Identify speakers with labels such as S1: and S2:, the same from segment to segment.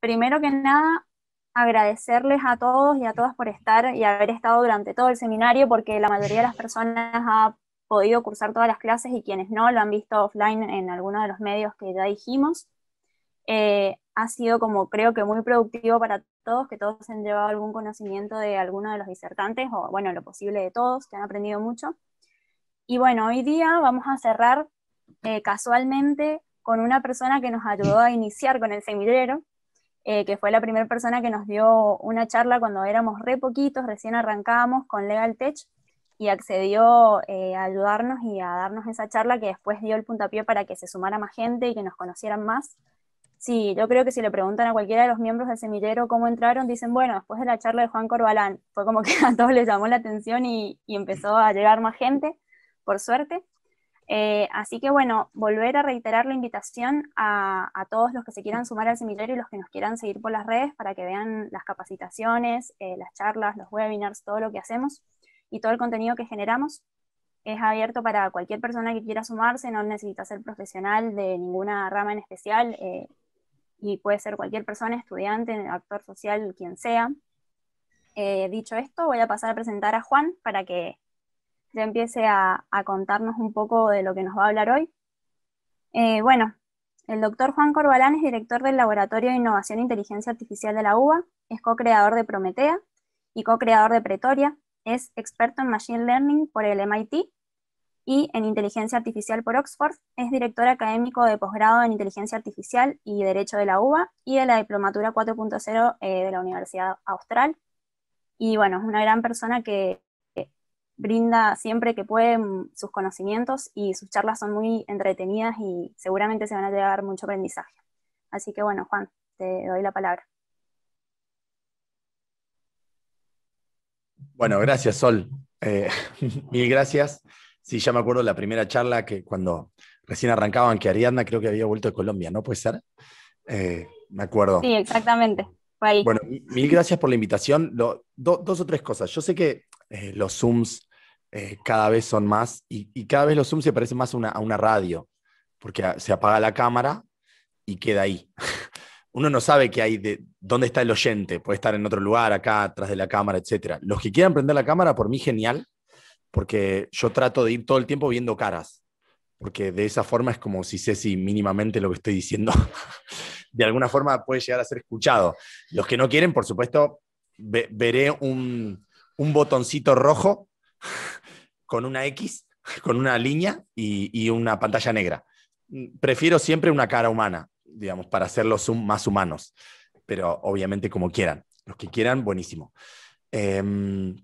S1: primero que nada, agradecerles a todos y a todas por estar y haber estado durante todo el seminario, porque la mayoría de las personas ha podido cursar todas las clases y quienes no lo han visto offline en alguno de los medios que ya dijimos. Eh, ha sido como creo que muy productivo para todos, que todos han llevado algún conocimiento de alguno de los disertantes, o bueno, lo posible de todos, que han aprendido mucho. Y bueno, hoy día vamos a cerrar eh, casualmente con una persona que nos ayudó a iniciar con el semillero, eh, que fue la primera persona que nos dio una charla cuando éramos re poquitos, recién arrancábamos con Legal Tech y accedió eh, a ayudarnos y a darnos esa charla que después dio el puntapié para que se sumara más gente y que nos conocieran más. Sí, yo creo que si le preguntan a cualquiera de los miembros del semillero cómo entraron, dicen, bueno, después de la charla de Juan Corbalán, fue como que a todos les llamó la atención y empezó a llegar más gente, por suerte. Eh, así que bueno, volver a reiterar la invitación a, todos los que se quieran sumar al seminario y los que nos quieran seguir por las redes para que vean las capacitaciones, eh, las charlas, los webinars, todo lo que hacemos y todo el contenido que generamos. Es abierto para cualquier persona que quiera sumarse, no necesita ser profesional de ninguna rama en especial eh, y puede ser cualquier persona, estudiante, actor social, quien sea. dicho esto, voy a pasar a presentar a Juan para que ya empiece a, contarnos un poco de lo que nos va a hablar hoy. Eh, bueno, el doctor Juan Corbalán es director del Laboratorio de Innovación e Inteligencia Artificial de la UBA, es co-creador de Prometea y co-creador de Pretoria, es experto en Machine Learning por el MIT y en Inteligencia Artificial por Oxford, es director académico de posgrado en Inteligencia Artificial y Derecho de la UBA y de la Diplomatura 4.0 eh, de la Universidad Austral. Y bueno, es una gran persona que, brinda siempre que puede mm, sus conocimientos y sus charlas son muy entretenidas y seguramente se van a llevar mucho aprendizaje. Así que bueno, Juan, te doy la palabra.
S2: Bueno, gracias, Sol. Eh, mil gracias. Sí, ya me acuerdo la primera charla que cuando recién arrancaban, que Ariadna creo que había vuelto de Colombia, ¿no puede ser? Eh, me acuerdo. Sí,
S1: exactamente. Bueno,
S2: mil gracias por la invitación. dos o tres cosas. Yo sé que eh, los Zooms eh, cada vez son más, y, cada vez los Zoom se parecen más a una, radio, porque se apaga la cámara y queda ahí. Uno no sabe que hay de dónde está el oyente, puede estar en otro lugar, acá, atrás de la cámara, etc. Los que quieran prender la cámara, por mí genial, porque yo trato de ir todo el tiempo viendo caras, porque de esa forma es como si sé si mínimamente lo que estoy diciendo de alguna forma puede llegar a ser escuchado. Los que no quieren, por supuesto, veré un, un botoncito rojo con una X, con una línea y, una pantalla negra. Prefiero siempre una cara humana, digamos, para hacerlos más humanos, pero obviamente como quieran. Los que quieran, buenísimo. Em,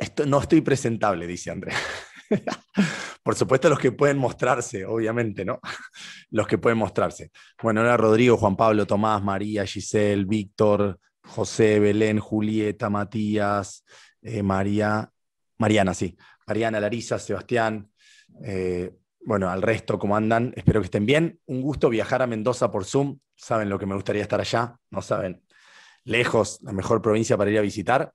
S2: esto, no estoy presentable, dice André. Por supuesto, los que pueden mostrarse, obviamente, ¿no? Los que pueden mostrarse. Bueno, era Rodrigo, Juan Pablo, Tomás, María, Giselle, Víctor, José, Belén, Julieta, Matías, eh, María, Mariana, sí. Mariana, Larisa, Sebastián, eh, bueno, al resto, ¿cómo andan? Espero que estén bien. Un gusto viajar a Mendoza por Zoom. Saben lo que me gustaría estar allá, no saben. Lejos, la mejor provincia para ir a visitar.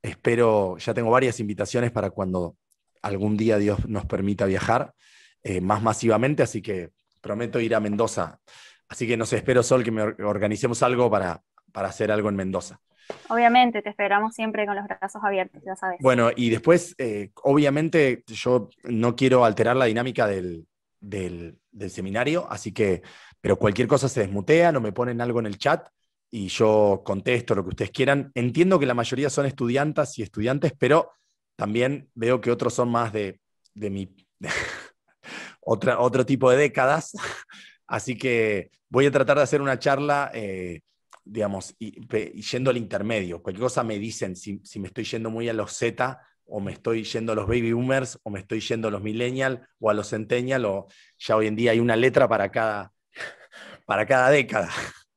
S2: Espero, ya tengo varias invitaciones para cuando algún día Dios nos permita viajar eh, más masivamente, así que prometo ir a Mendoza. Así que no sé, espero Sol que me organicemos algo para, para hacer algo en Mendoza.
S1: Obviamente, te esperamos siempre con los brazos abiertos, ya sabes.
S2: Bueno, y después, eh, obviamente, yo no quiero alterar la dinámica del, del, seminario, así que, pero cualquier cosa se desmutea, no me ponen algo en el chat y yo contesto lo que ustedes quieran. Entiendo que la mayoría son estudiantas y estudiantes, pero también veo que otros son más de, de mi otra, otro tipo de décadas, así que voy a tratar de hacer una charla. Eh, digamos, y, yendo al intermedio. Cualquier cosa me dicen si, me estoy yendo muy a los Z o me estoy yendo a los baby boomers o me estoy yendo a los millennial o a los centennial o ya hoy en día hay una letra para cada, para cada década.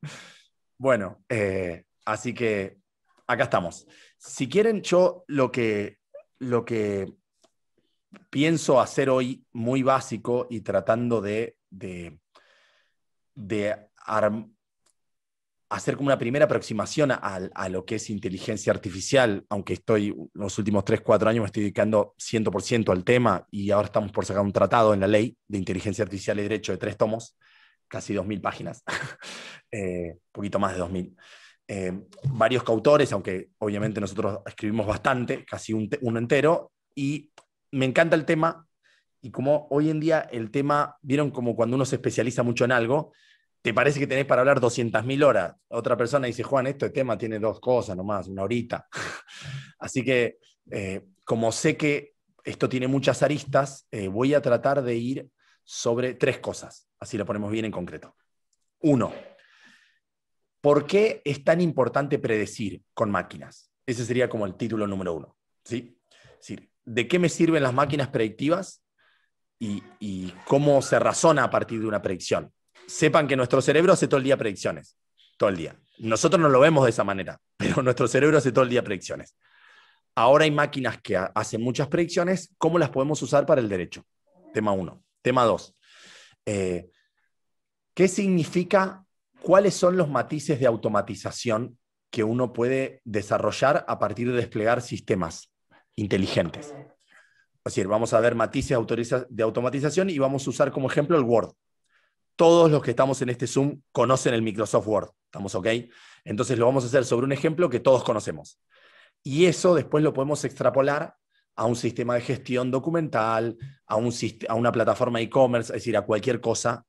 S2: Bueno, eh, así que acá estamos. Si quieren, yo lo que, lo que pienso hacer hoy muy básico y tratando de, de, de hacer como una primera aproximación a, lo que es inteligencia artificial, aunque estoy, los últimos tres cuatro años me estoy dedicando 100% al tema y ahora estamos por sacar un tratado en la ley de inteligencia artificial y derecho de tres tomos, casi dos 2.000 páginas, un eh, poquito más de 2.000. mil eh, varios coautores, aunque obviamente nosotros escribimos bastante, casi uno entero, y me encanta el tema y como hoy en día el tema, vieron como cuando uno se especializa mucho en algo, te parece que tenés para hablar 200.000 horas. Otra persona dice, Juan, este tema tiene dos cosas nomás, una horita. Así que, eh, como sé que esto tiene muchas aristas, eh, voy a tratar de ir sobre tres cosas, así lo ponemos bien en concreto. Uno, ¿por qué es tan importante predecir con máquinas? Ese sería como el título número uno. ¿sí? ¿de qué me sirven las máquinas predictivas y cómo se razona a partir de una predicción? sepan que nuestro cerebro hace todo el día predicciones, todo el día. Nosotros no lo vemos de esa manera, pero nuestro cerebro hace todo el día predicciones. Ahora hay máquinas que hacen muchas predicciones, ¿cómo las podemos usar para el derecho? Tema uno. Tema dos. Eh, ¿Qué significa, cuáles son los matices de automatización que uno puede desarrollar a partir de desplegar sistemas inteligentes? Es decir, vamos a ver matices de automatización y vamos a usar como ejemplo el Word todos los que estamos en este Zoom conocen el Microsoft Word. ¿Estamos ok? Entonces lo vamos a hacer sobre un ejemplo que todos conocemos. Y eso después lo podemos extrapolar a un sistema de gestión documental, a, una plataforma e-commerce, es decir, a cualquier cosa.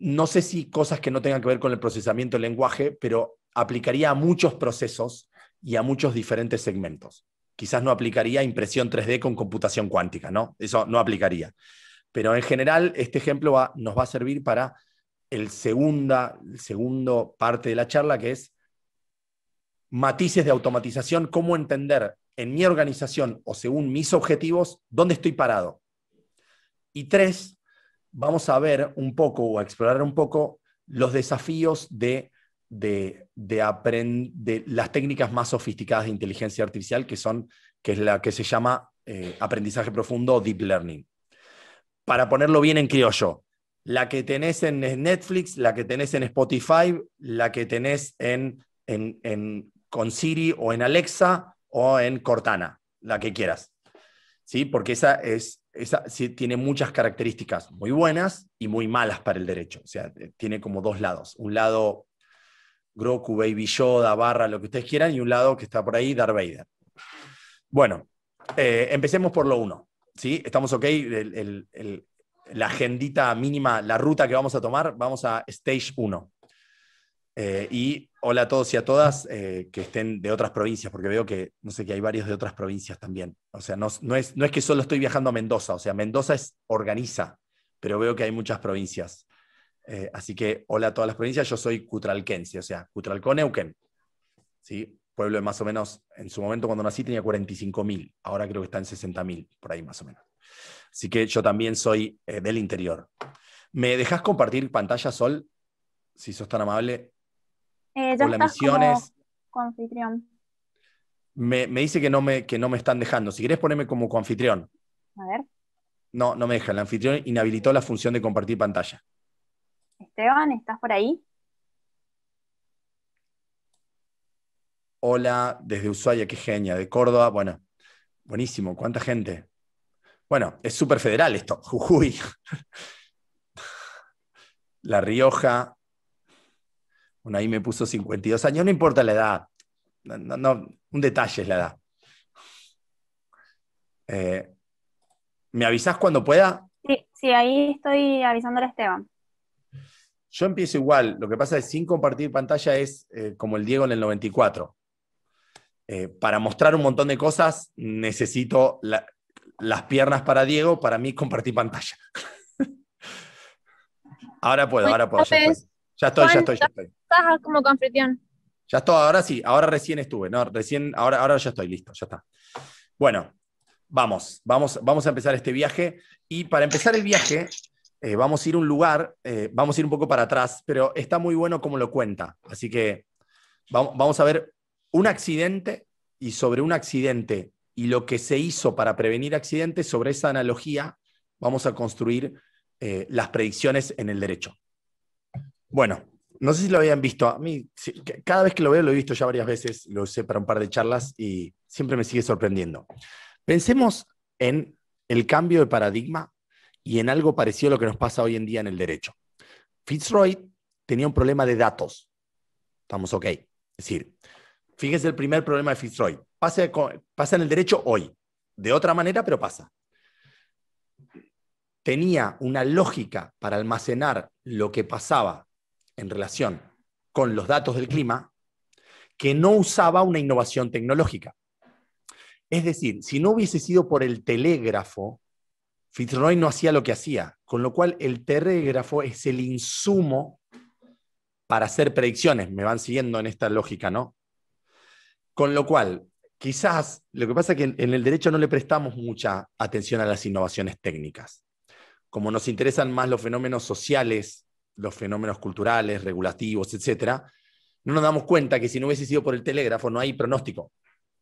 S2: No sé si cosas que no tengan que ver con el procesamiento del lenguaje, pero aplicaría a muchos procesos y a muchos diferentes segmentos. Quizás no aplicaría impresión 3D con computación cuántica, ¿no? Eso no aplicaría. Pero en general, este ejemplo nos va a servir para el segunda segundo parte de la charla, que es matices de automatización, cómo entender en mi organización o según mis objetivos, dónde estoy parado. Y tres, vamos a ver un poco o a explorar un poco los desafíos de, de, las técnicas más sofisticadas de inteligencia artificial, que, son, que es la que se llama eh, aprendizaje profundo o deep learning para ponerlo bien en criollo. La que tenés en Netflix, la que tenés en Spotify, la que tenés en, en, con Siri o en Alexa o en Cortana, la que quieras. ¿Sí? Porque esa, es, esa tiene muchas características muy buenas y muy malas para el derecho. O sea, tiene como dos lados. Un lado Groku, Baby Yoda, Barra, lo que ustedes quieran, y un lado que está por ahí, Darth Vader. Bueno, eh, empecemos por lo uno. ¿Sí? ¿Estamos ok? la agendita mínima, la ruta que vamos a tomar, vamos a Stage 1. Eh, y hola a todos y a todas eh, que estén de otras provincias, porque veo que, no sé, que hay varios de otras provincias también. O sea, no, es, que solo estoy viajando a Mendoza, o sea, Mendoza es organiza, pero veo que hay muchas provincias. Eh, así que hola a todas las provincias, yo soy cutralquense, o sea, cutralcó ¿Sí? pueblo de más o menos, en su momento cuando nací tenía 45.000, ahora creo que está en 60.000, por ahí más o menos. Así que yo también soy eh, del interior. ¿Me dejas compartir pantalla, Sol? Si sos tan amable. Eh, me, dice que no me, que no me están dejando. Si querés ponerme como anfitrión. A ver. No, no me deja. El anfitrión inhabilitó la función de compartir pantalla.
S1: Esteban, ¿estás por ahí?
S2: Hola, desde Ushuaia, qué genia, de Córdoba, bueno, buenísimo, cuánta gente. Bueno, es súper federal esto, Jujuy. La Rioja. Bueno, ahí me puso 52 años, no importa la edad. No, no, un detalle es la edad. Eh, ¿Me avisas cuando pueda?
S1: Sí, sí, ahí estoy avisándole a Esteban.
S2: Yo empiezo igual, lo que pasa es sin compartir pantalla es eh, como el Diego en el 94. Eh, para mostrar un montón de cosas necesito las piernas para Diego, para mí compartir pantalla. ahora puedo, ahora puedo. Ya
S1: estoy, ya estoy, ya estoy. Estás como Ya
S2: estoy, ahora sí, ahora recién estuve, no, recién, ahora, ahora ya estoy, listo, ya está. Bueno, vamos, vamos, vamos a empezar este viaje y para empezar el viaje eh, vamos a ir un lugar, eh, vamos a ir un poco para atrás, pero está muy bueno como lo cuenta, así que vamos a ver un accidente y sobre un accidente y lo que se hizo para prevenir accidentes, sobre esa analogía vamos a construir eh, las predicciones en el derecho. Bueno, no sé si lo habían visto. A mí, cada vez que lo veo, lo he visto ya varias veces, lo usé para un par de charlas y siempre me sigue sorprendiendo. Pensemos en el cambio de paradigma y en algo parecido a lo que nos pasa hoy en día en el derecho. Fitzroy tenía un problema de datos. Estamos ok. Es decir, Fíjense el primer problema de Fitzroy. Pasa, pasa en el derecho hoy. De otra manera, pero pasa. Tenía una lógica para almacenar lo que pasaba en relación con los datos del clima que no usaba una innovación tecnológica. Es decir, si no hubiese sido por el telégrafo, Fitzroy no hacía lo que hacía, con lo cual el telégrafo es el insumo para hacer predicciones. Me van siguiendo en esta lógica, ¿no? Con lo cual, quizás lo que pasa es que en, el derecho no le prestamos mucha atención a las innovaciones técnicas. Como nos interesan más los fenómenos sociales, los fenómenos culturales, regulativos, etc. no nos damos cuenta que si no hubiese sido por el telégrafo no hay pronóstico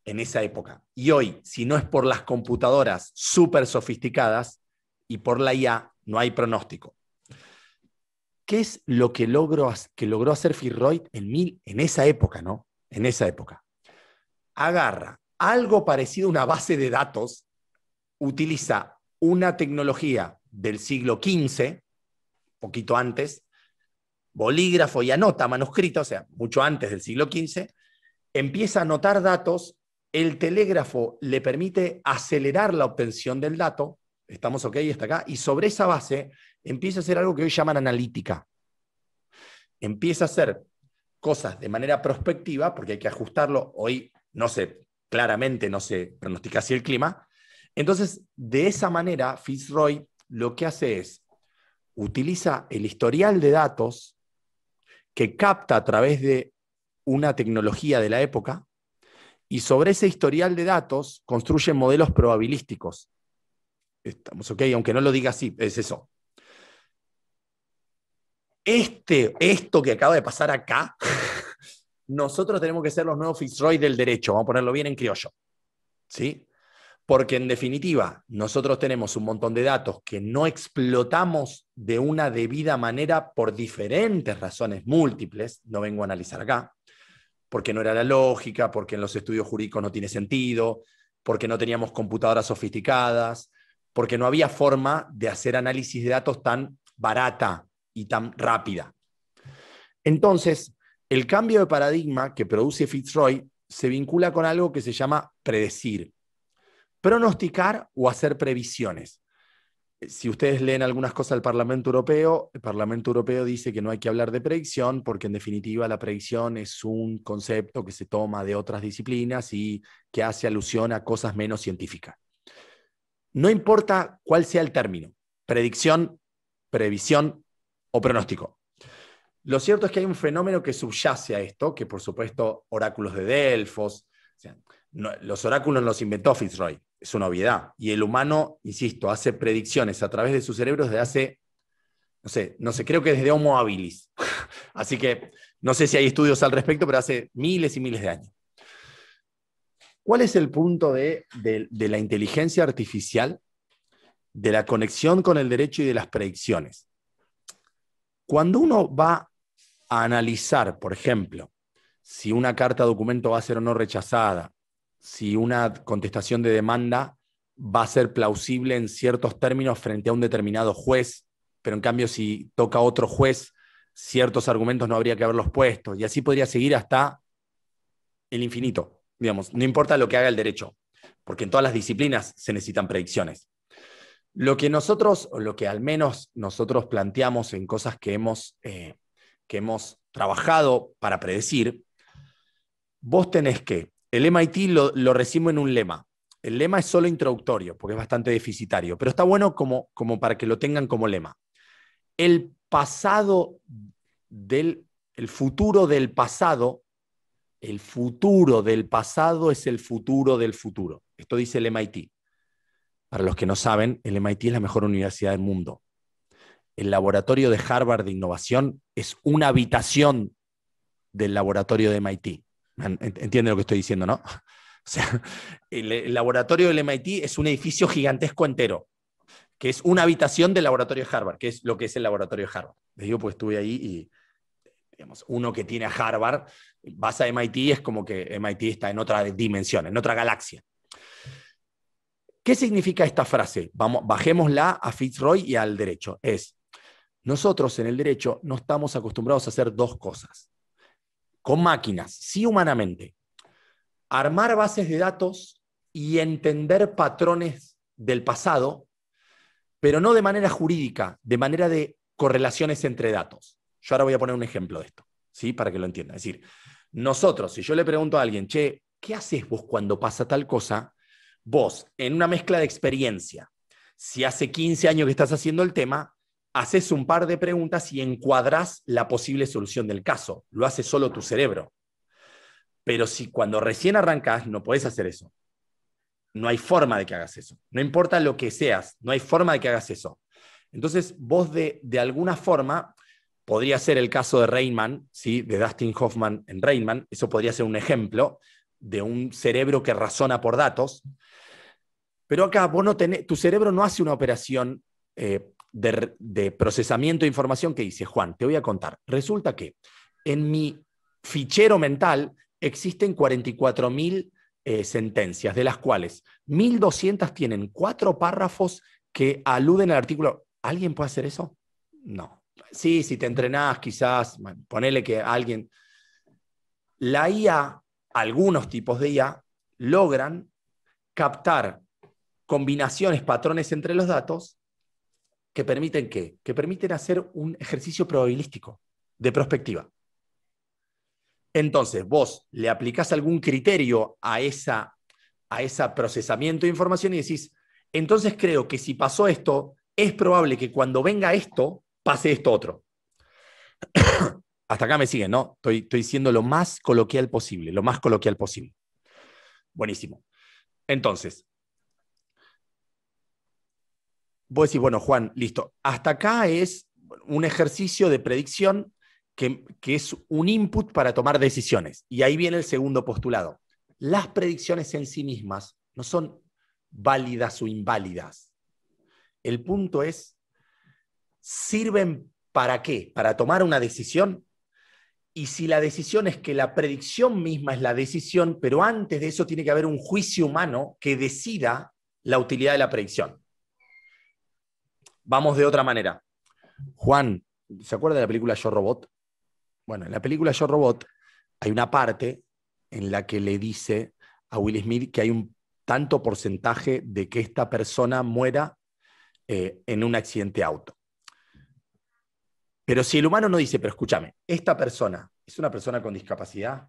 S2: en esa época. Y hoy, si no es por las computadoras súper sofisticadas y por la IA, no hay pronóstico. ¿Qué es lo que, logró que logró hacer fitzroy en, en esa época, no? En esa época agarra algo parecido a una base de datos, utiliza una tecnología del siglo XV, poquito antes, bolígrafo y anota manuscrito, o sea, mucho antes del siglo XV, empieza a anotar datos, el telégrafo le permite acelerar la obtención del dato, estamos ok, está acá, y sobre esa base empieza a hacer algo que hoy llaman analítica. Empieza a hacer cosas de manera prospectiva, porque hay que ajustarlo. Hoy no sé, claramente no se pronostica así el clima. Entonces, de esa manera, Fitzroy lo que hace es, utiliza el historial de datos que capta a través de una tecnología de la época y sobre ese historial de datos construye modelos probabilísticos. Estamos ok, aunque no lo diga así, es eso. Este, esto que acaba de pasar acá, nosotros tenemos que ser los nuevos Fitzroy del derecho, vamos a ponerlo bien en criollo. ¿Sí? Porque en definitiva, nosotros tenemos un montón de datos que no explotamos de una debida manera por diferentes razones múltiples, no vengo a analizar acá, porque no era la lógica, porque en los estudios jurídicos no tiene sentido, porque no teníamos computadoras sofisticadas, porque no había forma de hacer análisis de datos tan barata y tan rápida. Entonces, el cambio de paradigma que produce Fitzroy se vincula con algo que se llama predecir, pronosticar o hacer previsiones. Si ustedes leen algunas cosas del Parlamento Europeo, el Parlamento Europeo dice que no hay que hablar de predicción porque en definitiva la predicción es un concepto que se toma de otras disciplinas y que hace alusión a cosas menos científicas. No importa cuál sea el término, predicción, previsión o pronóstico. Lo cierto es que hay un fenómeno que subyace a esto, que por supuesto oráculos de Delfos, los oráculos los inventó Fitzroy, es una obviedad. Y el humano, insisto, hace predicciones a través de su cerebro desde hace, no sé, no sé, creo que desde Homo habilis. Así que no sé si hay estudios al respecto, pero hace miles y miles de años. ¿Cuál es el punto de la inteligencia artificial, de la conexión con el derecho y de las predicciones? Cuando uno va analizar, por ejemplo, si una carta documento va a ser o no rechazada, si una contestación de demanda va a ser plausible en ciertos términos frente a un determinado juez, pero en cambio si toca a otro juez, ciertos argumentos no habría que haberlos puesto. Y así podría seguir hasta el infinito, digamos, no importa lo que haga el derecho, porque en todas las disciplinas se necesitan predicciones. Lo que nosotros, o lo que al menos nosotros planteamos en cosas que hemos eh, que hemos trabajado para predecir, vos tenés que, el MIT lo, lo recibo en un lema. El lema es solo introductorio, porque es bastante deficitario, pero está bueno como, como para que lo tengan como lema. El pasado del, el futuro del pasado, el futuro del pasado es el futuro del futuro. Esto dice el MIT. Para los que no saben, el MIT es la mejor universidad del mundo el laboratorio de Harvard de innovación es una habitación del laboratorio de MIT. Entiende lo que estoy diciendo, ¿no? O sea, el, laboratorio del MIT es un edificio gigantesco entero, que es una habitación del laboratorio de Harvard, que es lo que es el laboratorio de Harvard. Les digo, pues estuve ahí y, uno que tiene a Harvard, vas a MIT es como que MIT está en otra dimensión, en otra galaxia. ¿Qué significa esta frase? Vamos, bajémosla a Fitzroy y al derecho. Es, nosotros en el derecho no estamos acostumbrados a hacer dos cosas. Con máquinas, sí humanamente. Armar bases de datos y entender patrones del pasado, pero no de manera jurídica, de manera de correlaciones entre datos. Yo ahora voy a poner un ejemplo de esto, ¿sí? Para que lo entienda. Es decir, nosotros, si yo le pregunto a alguien, che, ¿qué haces vos cuando pasa tal cosa? Vos, en una mezcla de experiencia, si hace 15 años que estás haciendo el tema, haces un par de preguntas y encuadras la posible solución del caso. Lo hace solo tu cerebro. Pero si cuando recién arrancas no podés hacer eso, no hay forma de que hagas eso. No importa lo que seas, no hay forma de que hagas eso. Entonces, vos de, de alguna forma, podría ser el caso de Rainman, ¿sí? de Dustin Hoffman en Rainman, eso podría ser un ejemplo de un cerebro que razona por datos. Pero acá tu cerebro no hace una operación eh, de, procesamiento de información que dice, Juan, te voy a contar. Resulta que en mi fichero mental existen 44.000 eh, sentencias, de las cuales 1.200 tienen cuatro párrafos que aluden al artículo. ¿Alguien puede hacer eso? No. Sí, si te entrenás, quizás, ponele que alguien... La IA, algunos tipos de IA, logran captar combinaciones, patrones entre los datos que permiten qué? Que permiten hacer un ejercicio probabilístico de prospectiva. Entonces, vos le aplicás algún criterio a esa a ese procesamiento de información y decís, entonces creo que si pasó esto, es probable que cuando venga esto, pase esto otro. Hasta acá me siguen, ¿no? Estoy, estoy siendo lo más coloquial posible, lo más coloquial posible. Buenísimo. Entonces, vos decís, bueno, Juan, listo, hasta acá es un ejercicio de predicción que, que es un input para tomar decisiones. Y ahí viene el segundo postulado. Las predicciones en sí mismas no son válidas o inválidas. El punto es, ¿sirven para qué? ¿Para tomar una decisión? Y si la decisión es que la predicción misma es la decisión, pero antes de eso tiene que haber un juicio humano que decida la utilidad de la predicción vamos de otra manera. Juan, ¿se acuerda de la película Yo Robot? Bueno, en la película Yo Robot hay una parte en la que le dice a Will Smith que hay un tanto porcentaje de que esta persona muera eh, en un accidente auto. Pero si el humano no dice, pero escúchame, esta persona es una persona con discapacidad,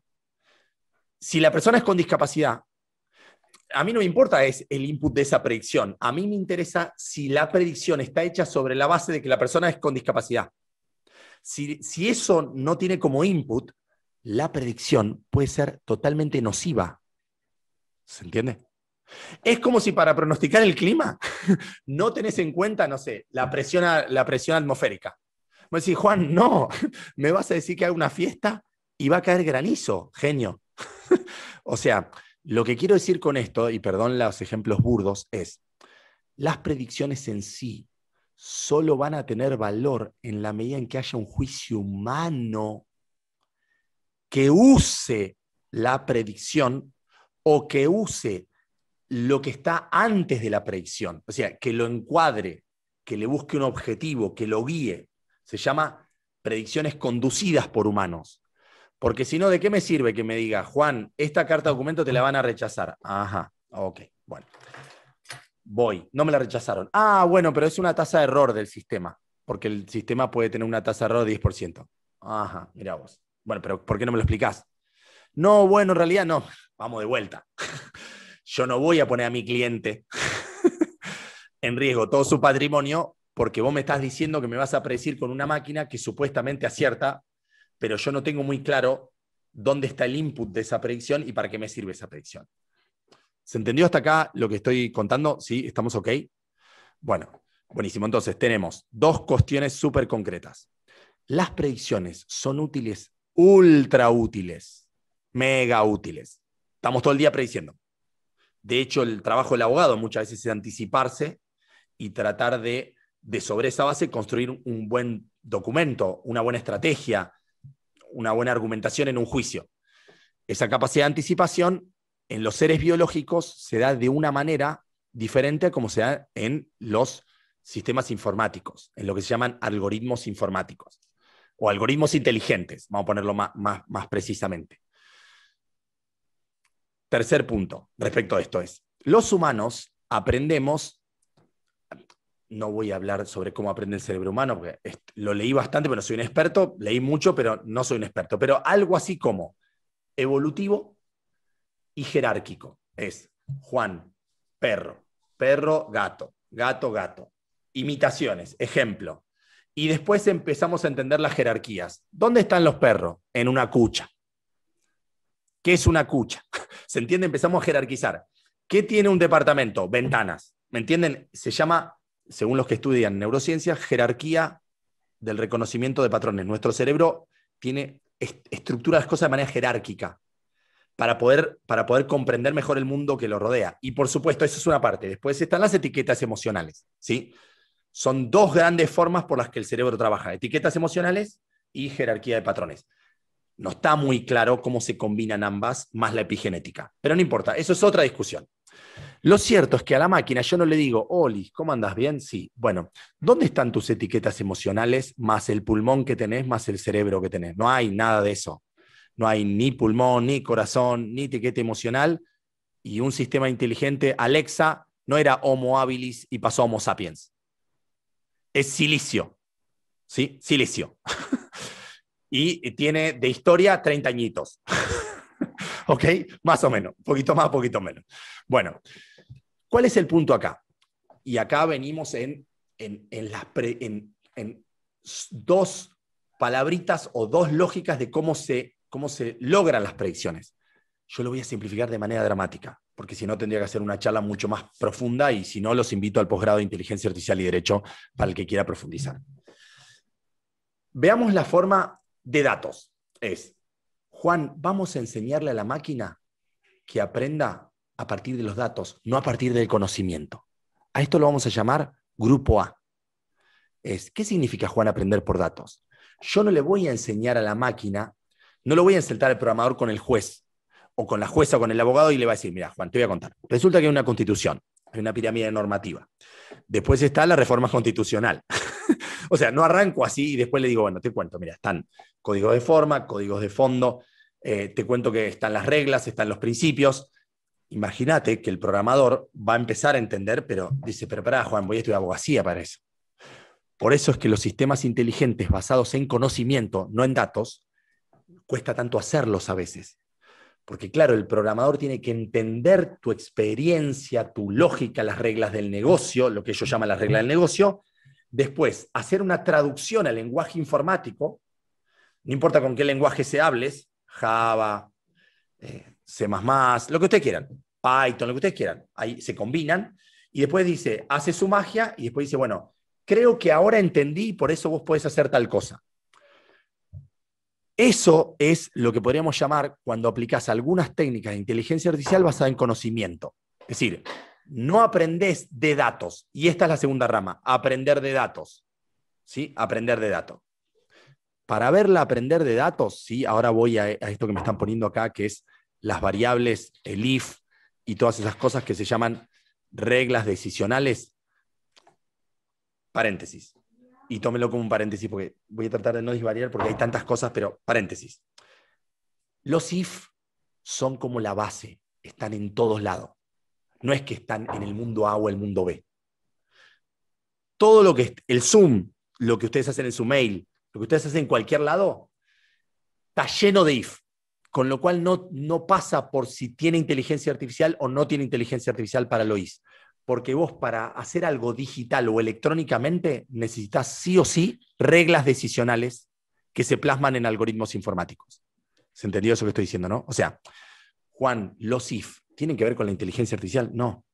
S2: si la persona es con discapacidad, a mí no me importa es el input de esa predicción. A mí me interesa si la predicción está hecha sobre la base de que la persona es con discapacidad. Si, eso no tiene como input, la predicción puede ser totalmente nociva. ¿Se entiende? Es como si para pronosticar el clima no tenés en cuenta, no sé, la presión, la presión atmosférica. Me decís, Juan, no, me vas a decir que hay una fiesta y va a caer granizo, genio. o sea, lo que quiero decir con esto, y perdón los ejemplos burdos, es, las predicciones en sí solo van a tener valor en la medida en que haya un juicio humano que use la predicción o que use lo que está antes de la predicción, o sea, que lo encuadre, que le busque un objetivo, que lo guíe. Se llama predicciones conducidas por humanos. Porque si no, ¿de qué me sirve que me diga, Juan, esta carta de documento te la van a rechazar? Ajá, ok, bueno. Voy, no me la rechazaron. Ah, bueno, pero es una tasa de error del sistema, porque el sistema puede tener una tasa de error de 10%. Ajá, mira vos. Bueno, pero ¿por qué no me lo explicás? No, bueno, en realidad no. Vamos de vuelta. Yo no voy a poner a mi cliente en riesgo todo su patrimonio porque vos me estás diciendo que me vas a predecir con una máquina que supuestamente acierta pero yo no tengo muy claro dónde está el input de esa predicción y para qué me sirve esa predicción. ¿Se entendió hasta acá lo que estoy contando? ¿Sí? ¿Estamos ok? Bueno, buenísimo. Entonces, tenemos dos cuestiones súper concretas. Las predicciones son útiles, ultra útiles, mega útiles. Estamos todo el día prediciendo. De hecho, el trabajo del abogado muchas veces es anticiparse y tratar de, de sobre esa base, construir un buen documento, una buena estrategia, una buena argumentación en un juicio. Esa capacidad de anticipación en los seres biológicos se da de una manera diferente a como se da en los sistemas informáticos, en lo que se llaman algoritmos informáticos o algoritmos inteligentes, vamos a ponerlo más, más, más precisamente. Tercer punto respecto a esto es, los humanos aprendemos no voy a hablar sobre cómo aprende el cerebro humano, porque lo leí bastante, pero no soy un experto, leí mucho, pero no soy un experto, pero algo así como evolutivo y jerárquico. Es Juan, perro, perro, gato, gato, gato. Imitaciones, ejemplo. Y después empezamos a entender las jerarquías. ¿Dónde están los perros? En una cucha. ¿Qué es una cucha? ¿Se entiende? Empezamos a jerarquizar. ¿Qué tiene un departamento? Ventanas. ¿Me entienden? Se llama según los que estudian neurociencia, jerarquía del reconocimiento de patrones. Nuestro cerebro tiene estructuras estructura las cosas de manera jerárquica para poder, para poder comprender mejor el mundo que lo rodea. Y por supuesto, eso es una parte. Después están las etiquetas emocionales. ¿sí? Son dos grandes formas por las que el cerebro trabaja, etiquetas emocionales y jerarquía de patrones. No está muy claro cómo se combinan ambas, más la epigenética. Pero no importa, eso es otra discusión. Lo cierto es que a la máquina yo no le digo, Oli, ¿cómo andas bien? Sí. Bueno, ¿dónde están tus etiquetas emocionales más el pulmón que tenés, más el cerebro que tenés? No hay nada de eso. No hay ni pulmón, ni corazón, ni etiqueta emocional. Y un sistema inteligente, Alexa, no era Homo habilis y pasó a Homo sapiens. Es silicio. ¿Sí? Silicio. y tiene de historia 30 añitos. ¿Ok? Más o menos, poquito más, poquito menos. Bueno, ¿Cuál es el punto acá? Y acá venimos en, en, en, dos palabritas o dos lógicas de cómo se, cómo se logran las predicciones. Yo lo voy a simplificar de manera dramática, porque si no tendría que hacer una charla mucho más profunda y si no, los invito al posgrado de Inteligencia Artificial y Derecho para el que quiera profundizar. Veamos la forma de datos. Es, Juan, vamos a enseñarle a la máquina que aprenda a partir de los datos, no a partir del conocimiento. A esto lo vamos a llamar grupo A. Es, ¿Qué significa, Juan, aprender por datos? Yo no le voy a enseñar a la máquina, no lo voy a insertar al programador con el juez, o con la jueza o con el abogado y le va a decir, mira, Juan, te voy a contar. Resulta que hay una constitución, hay una pirámide normativa. Después está la reforma constitucional. o sea, no arranco así y después le digo, bueno, te cuento, mira, están códigos de forma, códigos de fondo, eh, te cuento que están las reglas, están los principios, imagínate que el programador va a empezar a entender, pero dice, pero Juan, voy a estudiar abogacía para eso. Por eso es que los sistemas inteligentes basados en conocimiento, no en datos, cuesta tanto hacerlos a veces. Porque claro, el programador tiene que entender tu experiencia, tu lógica, las reglas del negocio, lo que ellos llaman las reglas del negocio. Después, hacer una traducción al lenguaje informático, no importa con qué lenguaje se hables, Java, eh, C++, lo que ustedes quieran, Python, lo que ustedes quieran. Ahí se combinan y después dice, hace su magia y después dice, bueno, creo que ahora entendí y por eso vos podés hacer tal cosa. Eso es lo que podríamos llamar cuando aplicas algunas técnicas de inteligencia artificial basada en conocimiento. Es decir, no aprendes de datos. Y esta es la segunda rama, aprender de datos. ¿Sí? Aprender de datos. Para verla aprender de datos, sí, ahora voy a esto que me están poniendo acá, que es las variables, el if y todas esas cosas que se llaman reglas decisionales. Paréntesis. Y tómelo como un paréntesis porque voy a tratar de no disvariar porque hay tantas cosas, pero paréntesis. Los if son como la base, están en todos lados. No es que están en el mundo A o el mundo B. Todo lo que es el Zoom, lo que ustedes hacen en su mail, lo que ustedes hacen en cualquier lado, está lleno de if con lo cual no, pasa por si tiene inteligencia artificial o no tiene inteligencia artificial para Lois, porque vos para hacer algo digital o electrónicamente necesitas sí o sí reglas decisionales que se plasman en algoritmos informáticos. ¿Se entendió eso que estoy diciendo, no? O sea, Juan, los if tienen que ver con la inteligencia artificial, no.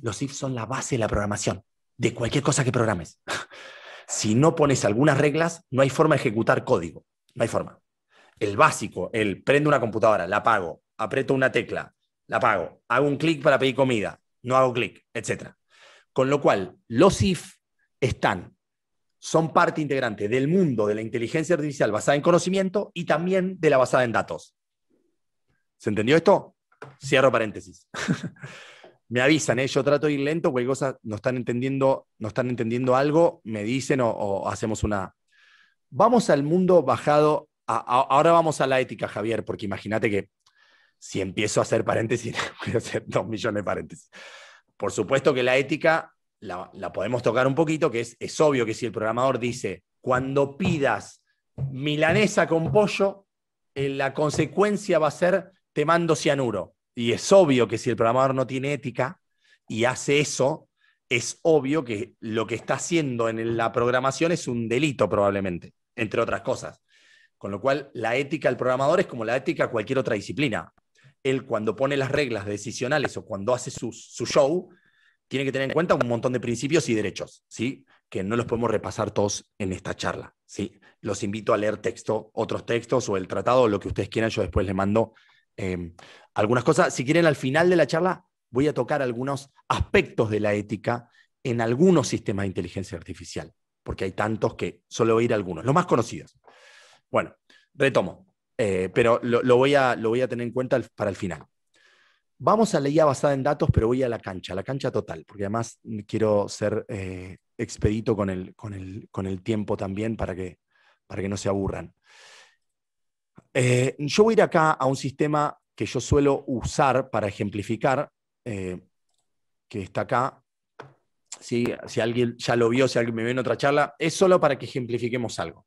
S2: Los if son la base de la programación, de cualquier cosa que programes. si no pones algunas reglas, no hay forma de ejecutar código, no hay forma el básico, el prendo una computadora, la apago, aprieto una tecla, la apago, hago un clic para pedir comida, no hago clic, etc. Con lo cual, los IF están, son parte integrante del mundo de la inteligencia artificial basada en conocimiento y también de la basada en datos. ¿Se entendió esto? Cierro paréntesis. me avisan, ¿eh? yo trato de ir lento, cualquier cosa, no están entendiendo, no están entendiendo algo, me dicen o hacemos una... Vamos al mundo bajado ahora vamos a la ética, Javier, porque imagínate que si empiezo a hacer paréntesis, voy a hacer dos millones de paréntesis. Por supuesto que la ética la, podemos tocar un poquito, que es, obvio que si el programador dice, cuando pidas milanesa con pollo, eh, la consecuencia va a ser te mando cianuro. Y es obvio que si el programador no tiene ética y hace eso, es obvio que lo que está haciendo en la programación es un delito probablemente, entre otras cosas. Con lo cual, la ética al programador es como la ética a cualquier otra disciplina. Él cuando pone las reglas decisionales o cuando hace su, show, tiene que tener en cuenta un montón de principios y derechos, ¿sí? que no los podemos repasar todos en esta charla. ¿sí? Los invito a leer texto, otros textos o el tratado, lo que ustedes quieran. Yo después les mando eh, algunas cosas. Si quieren, al final de la charla voy a tocar algunos aspectos de la ética en algunos sistemas de inteligencia artificial, porque hay tantos que solo voy a ir a algunos, los más conocidos. Bueno, retomo, eh, pero lo, voy a, lo voy a tener en cuenta para el final. Vamos a la basada en datos, pero voy a la cancha, la cancha total, porque además quiero ser eh, expedito con el, con, el, tiempo también para que, para que no se aburran. Eh, yo voy a ir acá a un sistema que yo suelo usar para ejemplificar, que está acá. Si, si alguien ya lo vio, si alguien me ve en otra charla, es solo para que ejemplifiquemos algo.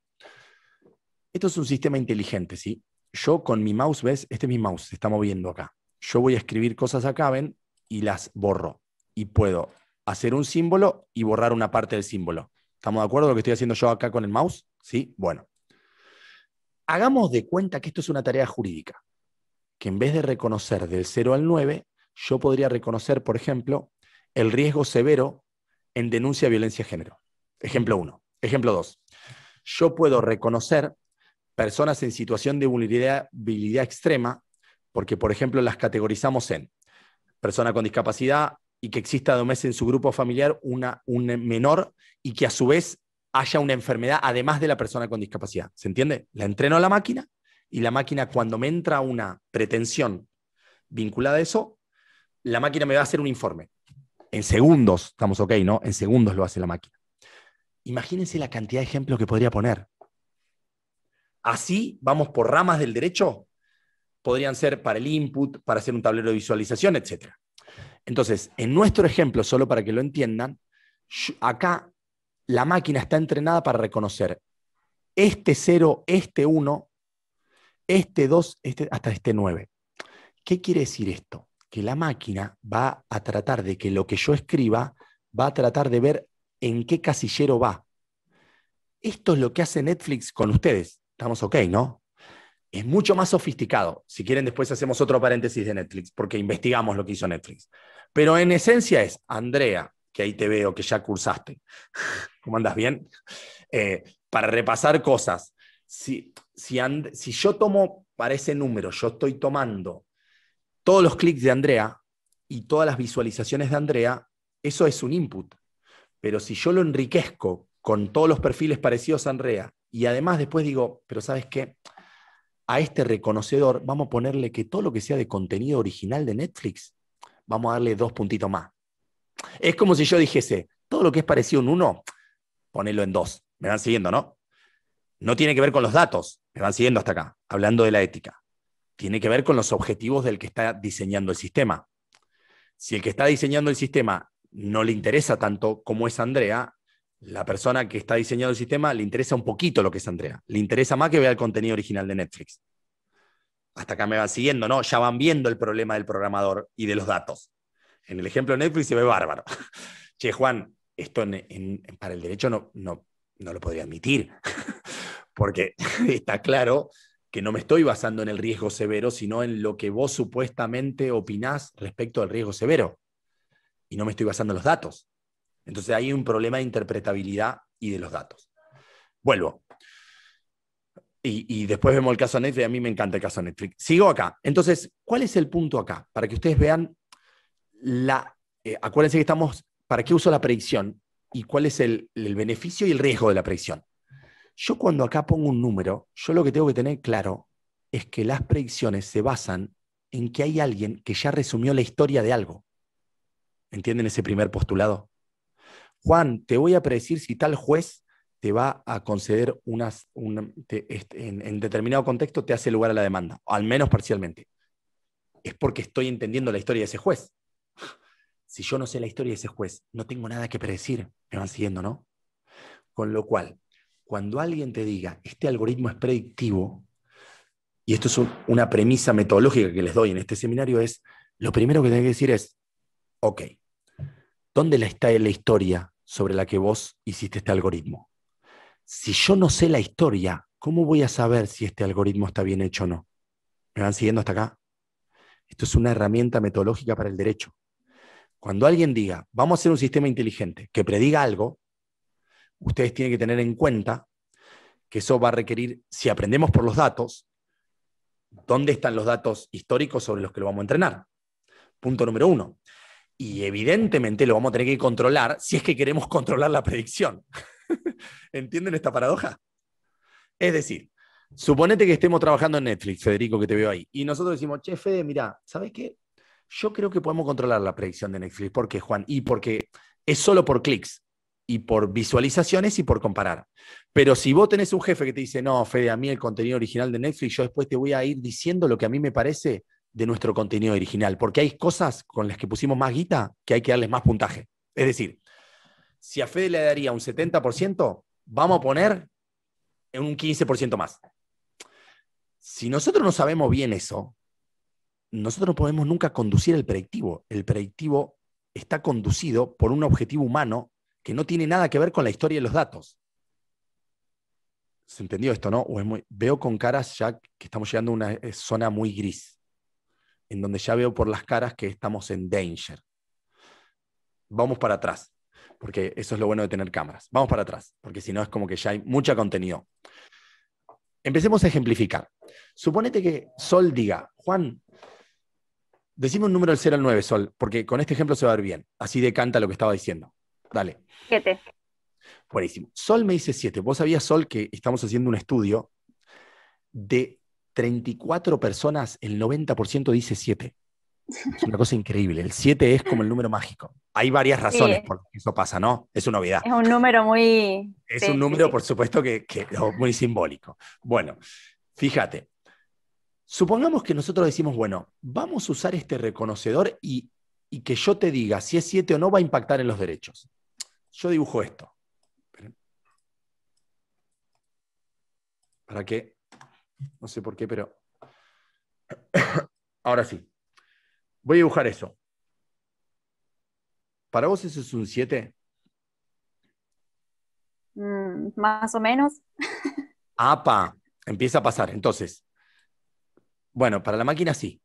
S2: Esto es un sistema inteligente, ¿sí? Yo con mi mouse, ¿ves? Este es mi mouse, se está moviendo acá. Yo voy a escribir cosas acá, ¿ven? Y las borro. Y puedo hacer un símbolo y borrar una parte del símbolo. ¿Estamos de acuerdo con lo que estoy haciendo yo acá con el mouse? Sí, bueno. Hagamos de cuenta que esto es una tarea jurídica, que en vez de reconocer del 0 al 9, yo podría reconocer, por ejemplo, el riesgo severo en denuncia de violencia de género. Ejemplo 1. Ejemplo 2. Yo puedo reconocer personas en situación de vulnerabilidad extrema, porque por ejemplo las categorizamos en persona con discapacidad y que exista de mes en su grupo familiar una, un menor y que a su vez haya una enfermedad además de la persona con discapacidad. ¿Se entiende? La entreno a la máquina y la máquina cuando me entra una pretensión vinculada a eso, la máquina me va a hacer un informe. En segundos, estamos ok, ¿no? En segundos lo hace la máquina. Imagínense la cantidad de ejemplos que podría poner. Así vamos por ramas del derecho. Podrían ser para el input, para hacer un tablero de visualización, etc. Entonces, en nuestro ejemplo, solo para que lo entiendan, acá la máquina está entrenada para reconocer este 0, este 1, este 2, este, hasta este 9. ¿Qué quiere decir esto? Que la máquina va a tratar de que lo que yo escriba va a tratar de ver en qué casillero va. Esto es lo que hace Netflix con ustedes estamos ok, ¿no? Es mucho más sofisticado. Si quieren, después hacemos otro paréntesis de Netflix, porque investigamos lo que hizo Netflix. Pero en esencia es, Andrea, que ahí te veo, que ya cursaste, ¿cómo andas bien? Eh, para repasar cosas, si, si yo tomo para ese número, yo estoy tomando todos los clics de Andrea y todas las visualizaciones de Andrea, eso es un input. Pero si yo lo enriquezco con todos los perfiles parecidos a Andrea y además después digo, pero ¿sabes qué? A este reconocedor vamos a ponerle que todo lo que sea de contenido original de Netflix, vamos a darle dos puntitos más. Es como si yo dijese, todo lo que es parecido en uno, ponelo en dos. Me van siguiendo, ¿no? No tiene que ver con los datos, me van siguiendo hasta acá, hablando de la ética. Tiene que ver con los objetivos del que está diseñando el sistema. Si el que está diseñando el sistema no le interesa tanto como es Andrea, la persona que está diseñando el sistema le interesa un poquito lo que es Andrea. Le interesa más que vea el contenido original de Netflix. Hasta acá me van siguiendo, ¿no? Ya van viendo el problema del programador y de los datos. En el ejemplo de Netflix se ve bárbaro. Che, Juan, esto para el derecho no, no, no lo podría admitir, porque está claro que no me estoy basando en el riesgo severo, sino en lo que vos supuestamente opinás respecto al riesgo severo. Y no me estoy basando en los datos. Entonces hay un problema de interpretabilidad y de los datos. Vuelvo. Y, después vemos el caso Netflix, a mí me encanta el caso Netflix. Sigo acá. Entonces, ¿cuál es el punto acá? Para que ustedes vean la... Eh, acuérdense que estamos... ¿Para qué uso la predicción? ¿Y cuál es el beneficio y el riesgo de la predicción? Yo cuando acá pongo un número, yo lo que tengo que tener claro es que las predicciones se basan en que hay alguien que ya resumió la historia de algo. ¿Entienden ese primer postulado? Juan, te voy a predecir si tal juez te va a conceder unas, este, en, determinado contexto te hace lugar a la demanda, al menos parcialmente. Es porque estoy entendiendo la historia de ese juez. Si yo no sé la historia de ese juez, no tengo nada que predecir. Me van siguiendo, ¿no? Con lo cual, cuando alguien te diga, este algoritmo es predictivo, y esto es una premisa metodológica que les doy en este seminario, es, lo primero que tengo que decir es, ok, ¿dónde está la historia sobre la que vos hiciste este algoritmo. Si yo no sé la historia, ¿cómo voy a saber si este algoritmo está bien hecho o no? ¿Me van siguiendo hasta acá? Esto es una herramienta metodológica para el derecho. Cuando alguien diga, vamos a hacer un sistema inteligente que prediga algo, ustedes tienen que tener en cuenta que eso va a requerir, si aprendemos por los datos, ¿dónde están los datos históricos sobre los que lo vamos a entrenar? Punto número uno. Y evidentemente lo vamos a tener que controlar si es que queremos controlar la predicción. ¿Entienden esta paradoja? Es decir, suponete que estemos trabajando en Netflix, Federico, que te veo ahí, y nosotros decimos, che, Fede, mira, ¿sabes qué? Yo creo que podemos controlar la predicción de Netflix. ¿Por qué, Juan? Y porque es solo por clics y por visualizaciones y por comparar. Pero si vos tenés un jefe que te dice, no, Fede, a mí el contenido original de Netflix, yo después te voy a ir diciendo lo que a mí me parece de nuestro contenido original, porque hay cosas con las que pusimos más guita que hay que darles más puntaje. Es decir, si a Fede le daría un 70%, vamos a poner un 15% más. Si nosotros no sabemos bien eso, nosotros no podemos nunca conducir el predictivo. El predictivo está conducido por un objetivo humano que no tiene nada que ver con la historia de los datos. ¿Se entendió esto, no? Veo con caras ya que estamos llegando a una eh, zona muy gris en donde ya veo por las caras que estamos en danger. Vamos para atrás, porque eso es lo bueno de tener cámaras. Vamos para atrás, porque si no es como que ya hay mucho contenido. Empecemos a ejemplificar. Suponete que Sol diga, Juan, decime un número del 0 al 9, Sol, porque con este ejemplo se va a ver bien. Así decanta lo que estaba diciendo. Dale. 7. Buenísimo. Sol me dice 7. Vos sabías, Sol, que estamos haciendo un estudio de 34 personas, el 90% dice 7. Es una cosa increíble. El 7 es como el número mágico. Hay varias razones por las que eso pasa, ¿no? Es una novedad. Es
S1: un número muy... Es un
S2: número, por supuesto, que, muy simbólico. Bueno, fíjate. Supongamos que nosotros decimos, bueno, vamos a usar este reconocedor y, que yo te diga si es 7 o no va a impactar en los derechos. Yo dibujo esto. Para que no sé por qué, pero ahora sí. Voy a dibujar eso. ¿Para vos eso es un 7?
S1: Mm, más o menos.
S2: ¡Apa! Empieza a pasar. Entonces, bueno, para la máquina sí.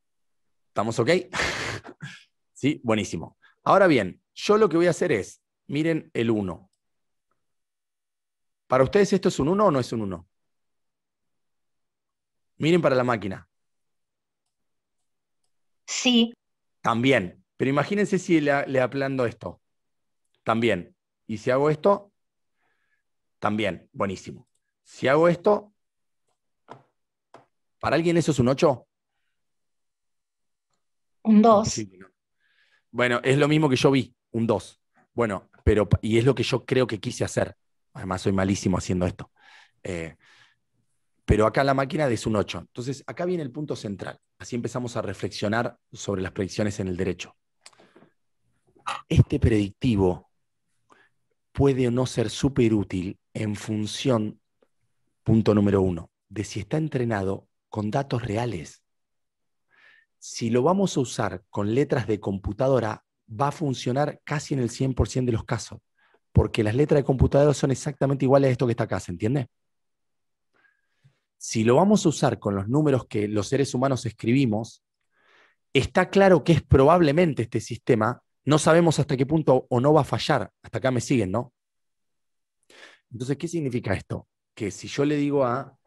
S2: ¿Estamos ok? sí, buenísimo. Ahora bien, yo lo que voy a hacer es, miren el 1. ¿Para ustedes esto es un 1 o no es un 1? Miren para la máquina. Sí. También. Pero imagínense si le, le aplando esto. También. Y si hago esto, también. Buenísimo. Si hago esto, ¿para alguien eso es un 8? Un 2. Bueno, es lo mismo que yo vi, un 2. Bueno, pero, y es lo que yo creo que quise hacer. Además, soy malísimo haciendo esto. Eh, pero acá la máquina es un 8. Entonces, acá viene el punto central. Así empezamos a reflexionar sobre las predicciones en el derecho. Este predictivo puede o no ser súper útil en función, punto número uno, de si está entrenado con datos reales. Si lo vamos a usar con letras de computadora, va a funcionar casi en el 100% de los casos, porque las letras de computadora son exactamente iguales a esto que está acá, ¿se entiende? si lo vamos a usar con los números que los seres humanos escribimos, está claro que es probablemente este sistema, no sabemos hasta qué punto o no va a fallar, hasta acá me siguen, ¿no? Entonces, ¿qué significa esto? Que si yo le digo a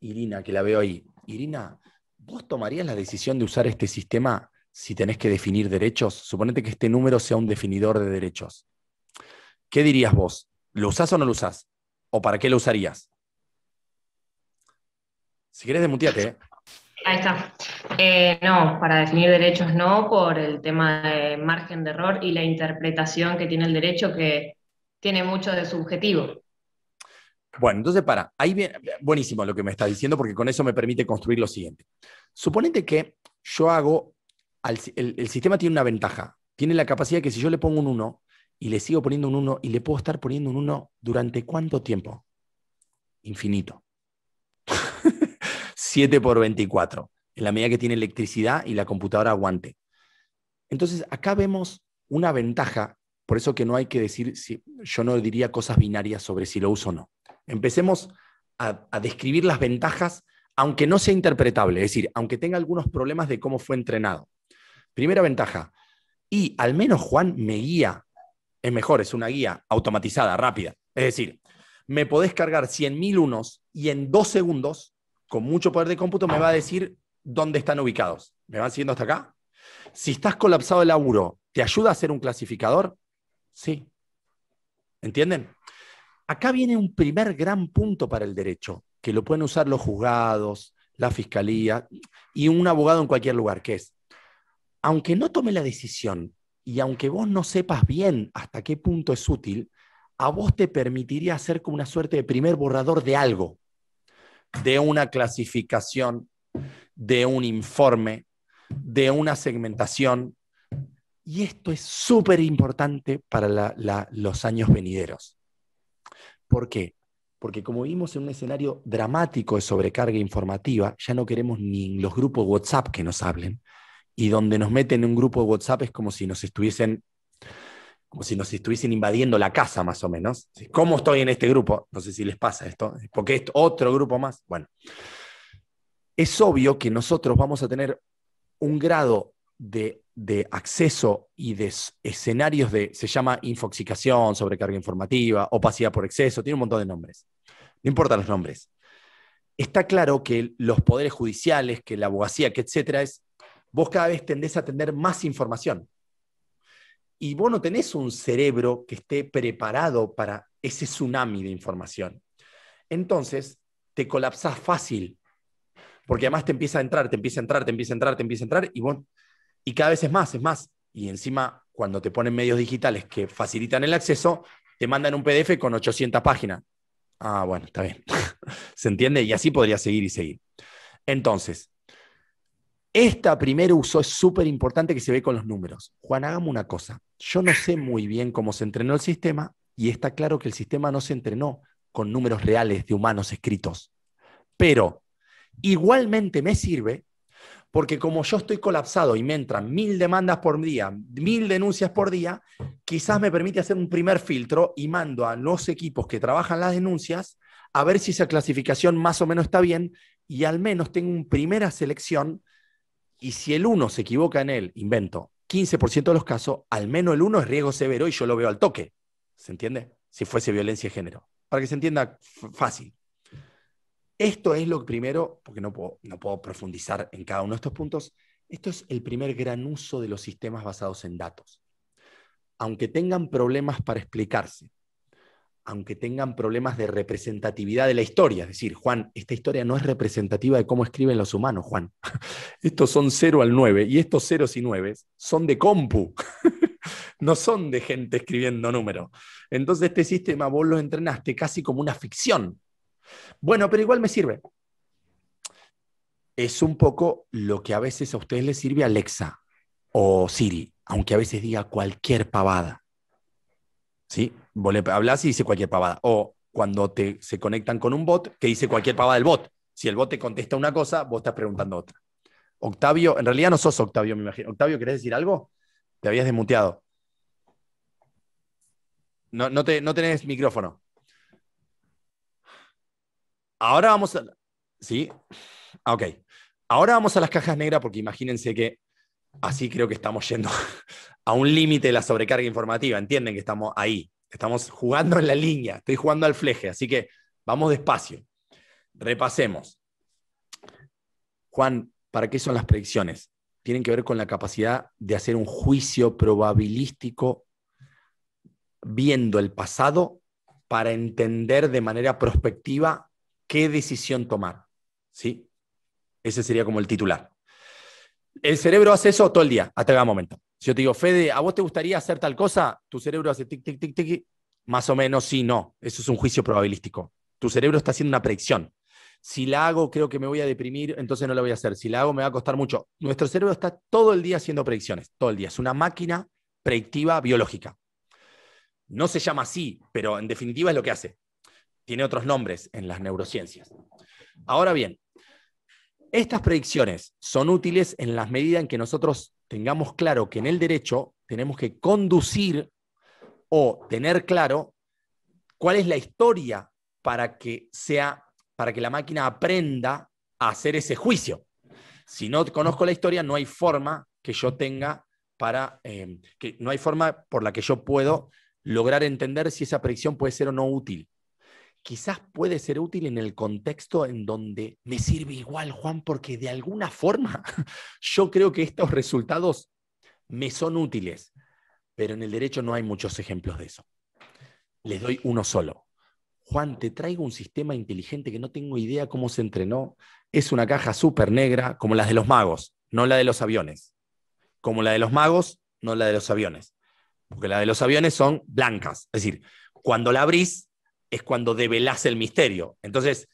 S2: Irina, que la veo ahí, Irina, ¿vos tomarías la decisión de usar este sistema si tenés que definir derechos? Suponete que este número sea un definidor de derechos. ¿Qué dirías vos? ¿Lo usás o no lo usás? ¿O para qué lo usarías? Si quieres demuteate. Eh.
S3: Ahí está. Eh, no, para definir derechos no, por el tema de margen de error y la interpretación que tiene el derecho, que tiene mucho de subjetivo.
S2: Bueno, entonces para, ahí bien, buenísimo lo que me está diciendo, porque con eso me permite construir lo siguiente. Suponete que yo hago, el, el, sistema tiene una ventaja, tiene la capacidad que si yo le pongo un 1 y le sigo poniendo un 1 y le puedo estar poniendo un 1 durante cuánto tiempo? Infinito. 7 por 24, en la medida que tiene electricidad y la computadora aguante. Entonces, acá vemos una ventaja, por eso que no hay que decir, si, yo no diría cosas binarias sobre si lo uso o no. Empecemos a, a describir las ventajas, aunque no sea interpretable, es decir, aunque tenga algunos problemas de cómo fue entrenado. Primera ventaja, y al menos Juan me guía, es mejor, es una guía automatizada, rápida. Es decir, me podés cargar 100.000 unos y en dos segundos con mucho poder de cómputo me va a decir dónde están ubicados. ¿Me van siguiendo hasta acá? Si estás colapsado el laburo, ¿te ayuda a ser un clasificador? Sí. ¿Entienden? Acá viene un primer gran punto para el derecho, que lo pueden usar los juzgados, la fiscalía y un abogado en cualquier lugar, que es, aunque no tome la decisión y aunque vos no sepas bien hasta qué punto es útil, a vos te permitiría hacer como una suerte de primer borrador de algo de una clasificación, de un informe, de una segmentación. Y esto es súper importante para los años venideros. ¿Por qué? Porque como vimos en un escenario dramático de sobrecarga informativa, ya no queremos ni los grupos WhatsApp que nos hablen. Y donde nos meten en un grupo de WhatsApp es como si nos estuviesen como si nos estuviesen invadiendo la casa más o menos. ¿Cómo estoy en este grupo? No sé si les pasa esto, eh, porque es otro grupo más. Bueno, es obvio que nosotros vamos a tener un grado de, acceso y de escenarios de, se llama infoxicación, sobrecarga informativa, opacidad por exceso, tiene un montón de nombres. No importan los nombres. Está claro que los poderes judiciales, que la abogacía, que etcétera, es, vos cada vez tendés a tener más información y vos no tenés un cerebro que esté preparado para ese tsunami de información. Entonces, te colapsás fácil, porque además te empieza a entrar, te empieza a entrar, te empieza a entrar, te empieza a entrar, y, vos, y cada vez es más, es más. Y encima, cuando te ponen medios digitales que facilitan el acceso, te mandan un PDF con 800 páginas. Ah, bueno, está bien. ¿Se entiende? Y así podría seguir y seguir. Entonces, esta primer uso es súper importante que se ve con los números. Juan, hagamos una cosa. Yo no sé muy bien cómo se entrenó el sistema y está claro que el sistema no se entrenó con números reales de humanos escritos. Pero igualmente me sirve porque como yo estoy colapsado y me entran mil demandas por día, mil denuncias por día, quizás me permite hacer un primer filtro y mando a los equipos que trabajan las denuncias a ver si esa clasificación más o menos está bien y al menos tengo una primera selección y si el uno se equivoca en él, invento, 15% de los casos, al menos el uno es riesgo severo y yo lo veo al toque. ¿Se entiende? Si fuese violencia de género. Para que se entienda fácil. Esto es lo primero, porque no puedo, no puedo profundizar en cada uno de estos puntos. Esto es el primer gran uso de los sistemas basados en datos. Aunque tengan problemas para explicarse, aunque tengan problemas de representatividad de la historia. Es decir, Juan, esta historia no es representativa de cómo escriben los humanos, Juan. Estos son 0 al 9 y estos ceros y 9 son de compu, no son de gente escribiendo números. Entonces este sistema vos lo entrenaste casi como una ficción. Bueno, pero igual me sirve. Es un poco lo que a veces a ustedes les sirve Alexa o Siri, aunque a veces diga cualquier pavada. ¿Sí? vos hablas y dice cualquier pavada. O cuando te, se conectan con un bot que dice cualquier pavada del bot. Si el bot te contesta una cosa, vos estás preguntando otra. Octavio, en realidad no sos Octavio, me imagino. Octavio, ¿querés decir algo? Te habías desmuteado. No, no, tenés micrófono. Ahora vamos a... ¿Sí? Ah, ok. Ahora vamos a las cajas negras porque imagínense que así creo que estamos yendo a un límite de la sobrecarga informativa. Entienden que estamos ahí. Estamos jugando en la línea, estoy jugando al fleje, así que vamos despacio. Repasemos. Juan, ¿para qué son las predicciones? Tienen que ver con la capacidad de hacer un juicio probabilístico viendo el pasado para entender de manera prospectiva qué decisión tomar. ¿Sí? Ese sería como el titular. El cerebro hace eso todo el día, hasta cada momento. Si yo te digo, Fede, ¿a vos te gustaría hacer tal cosa? Tu cerebro hace tic, tic, tic, tic. Más o menos sí, no. Eso es un juicio probabilístico. Tu cerebro está haciendo una predicción. Si la hago, creo que me voy a deprimir, entonces no la voy a hacer. Si la hago, me va a costar mucho. Nuestro cerebro está todo el día haciendo predicciones, todo el día. Es una máquina predictiva biológica. No se llama así, pero en definitiva es lo que hace. Tiene otros nombres en las neurociencias. Ahora bien, estas predicciones son útiles en las medida en que nosotros tengamos claro que en el derecho tenemos que conducir o tener claro cuál es la historia para que sea, para que la máquina aprenda a hacer ese juicio. Si no conozco la historia, no hay forma que yo tenga para, eh, que no hay forma por la que yo puedo lograr entender si esa predicción puede ser o no útil quizás puede ser útil en el contexto en donde me sirve igual, Juan, porque de alguna forma yo creo que estos resultados me son útiles, pero en el derecho no hay muchos ejemplos de eso. Les doy uno solo. Juan, te traigo un sistema inteligente que no tengo idea cómo se entrenó. Es una caja súper negra, como las de los magos, no la de los aviones. Como la de los magos, no la de los aviones. Porque la de los aviones son blancas. Es decir, cuando la abrís, es cuando develas el misterio. Entonces,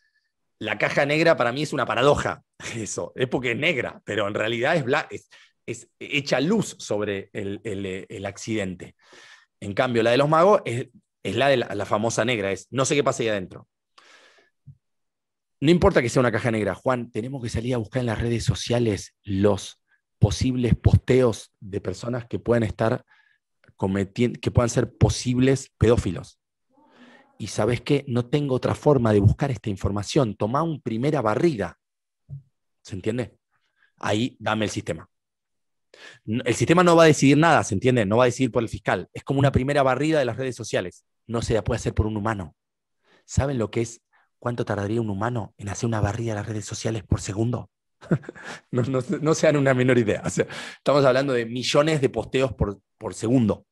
S2: la caja negra para mí es una paradoja, eso, es porque es negra, pero en realidad es, bla, es, es hecha luz sobre el, accidente. En cambio, la de los magos es, la de la, famosa negra, es no sé qué pasa ahí adentro. No importa que sea una caja negra, Juan, tenemos que salir a buscar en las redes sociales los posibles posteos de personas que puedan estar cometiendo, que puedan ser posibles pedófilos y sabes qué, no tengo otra forma de buscar esta información, toma una primera barrida. ¿Se entiende? Ahí dame el sistema. El sistema no va a decidir nada, ¿se entiende? No va a decidir por el fiscal. Es como una primera barrida de las redes sociales. No se la puede hacer por un humano. ¿Saben lo que es? ¿Cuánto tardaría un humano en hacer una barrida de las redes sociales por segundo? no, no, no sean una menor idea. estamos hablando de millones de posteos por, segundo.